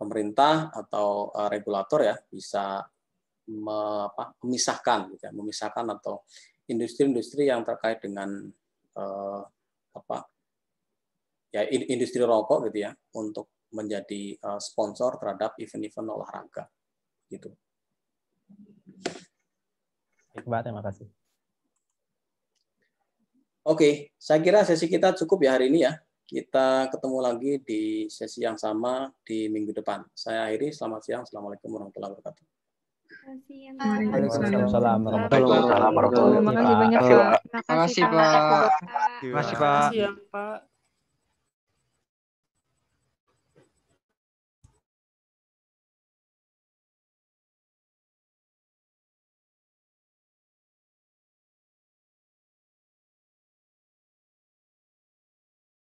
pemerintah atau eh, regulator ya bisa me, apa, memisahkan gitu ya, memisahkan atau industri-industri yang terkait dengan eh, apa ya industri rokok gitu ya untuk menjadi eh, sponsor terhadap event-event olahraga gitu. Baik, terima kasih. Oke, saya kira sesi kita cukup ya hari ini ya. Kita ketemu lagi di sesi yang sama di minggu depan. Saya akhiri, selamat siang. Assalamualaikum warahmatullahi wabarakatuh. Terima kasih Pak. Terima kasih, Pak. Terima kasih, Pak.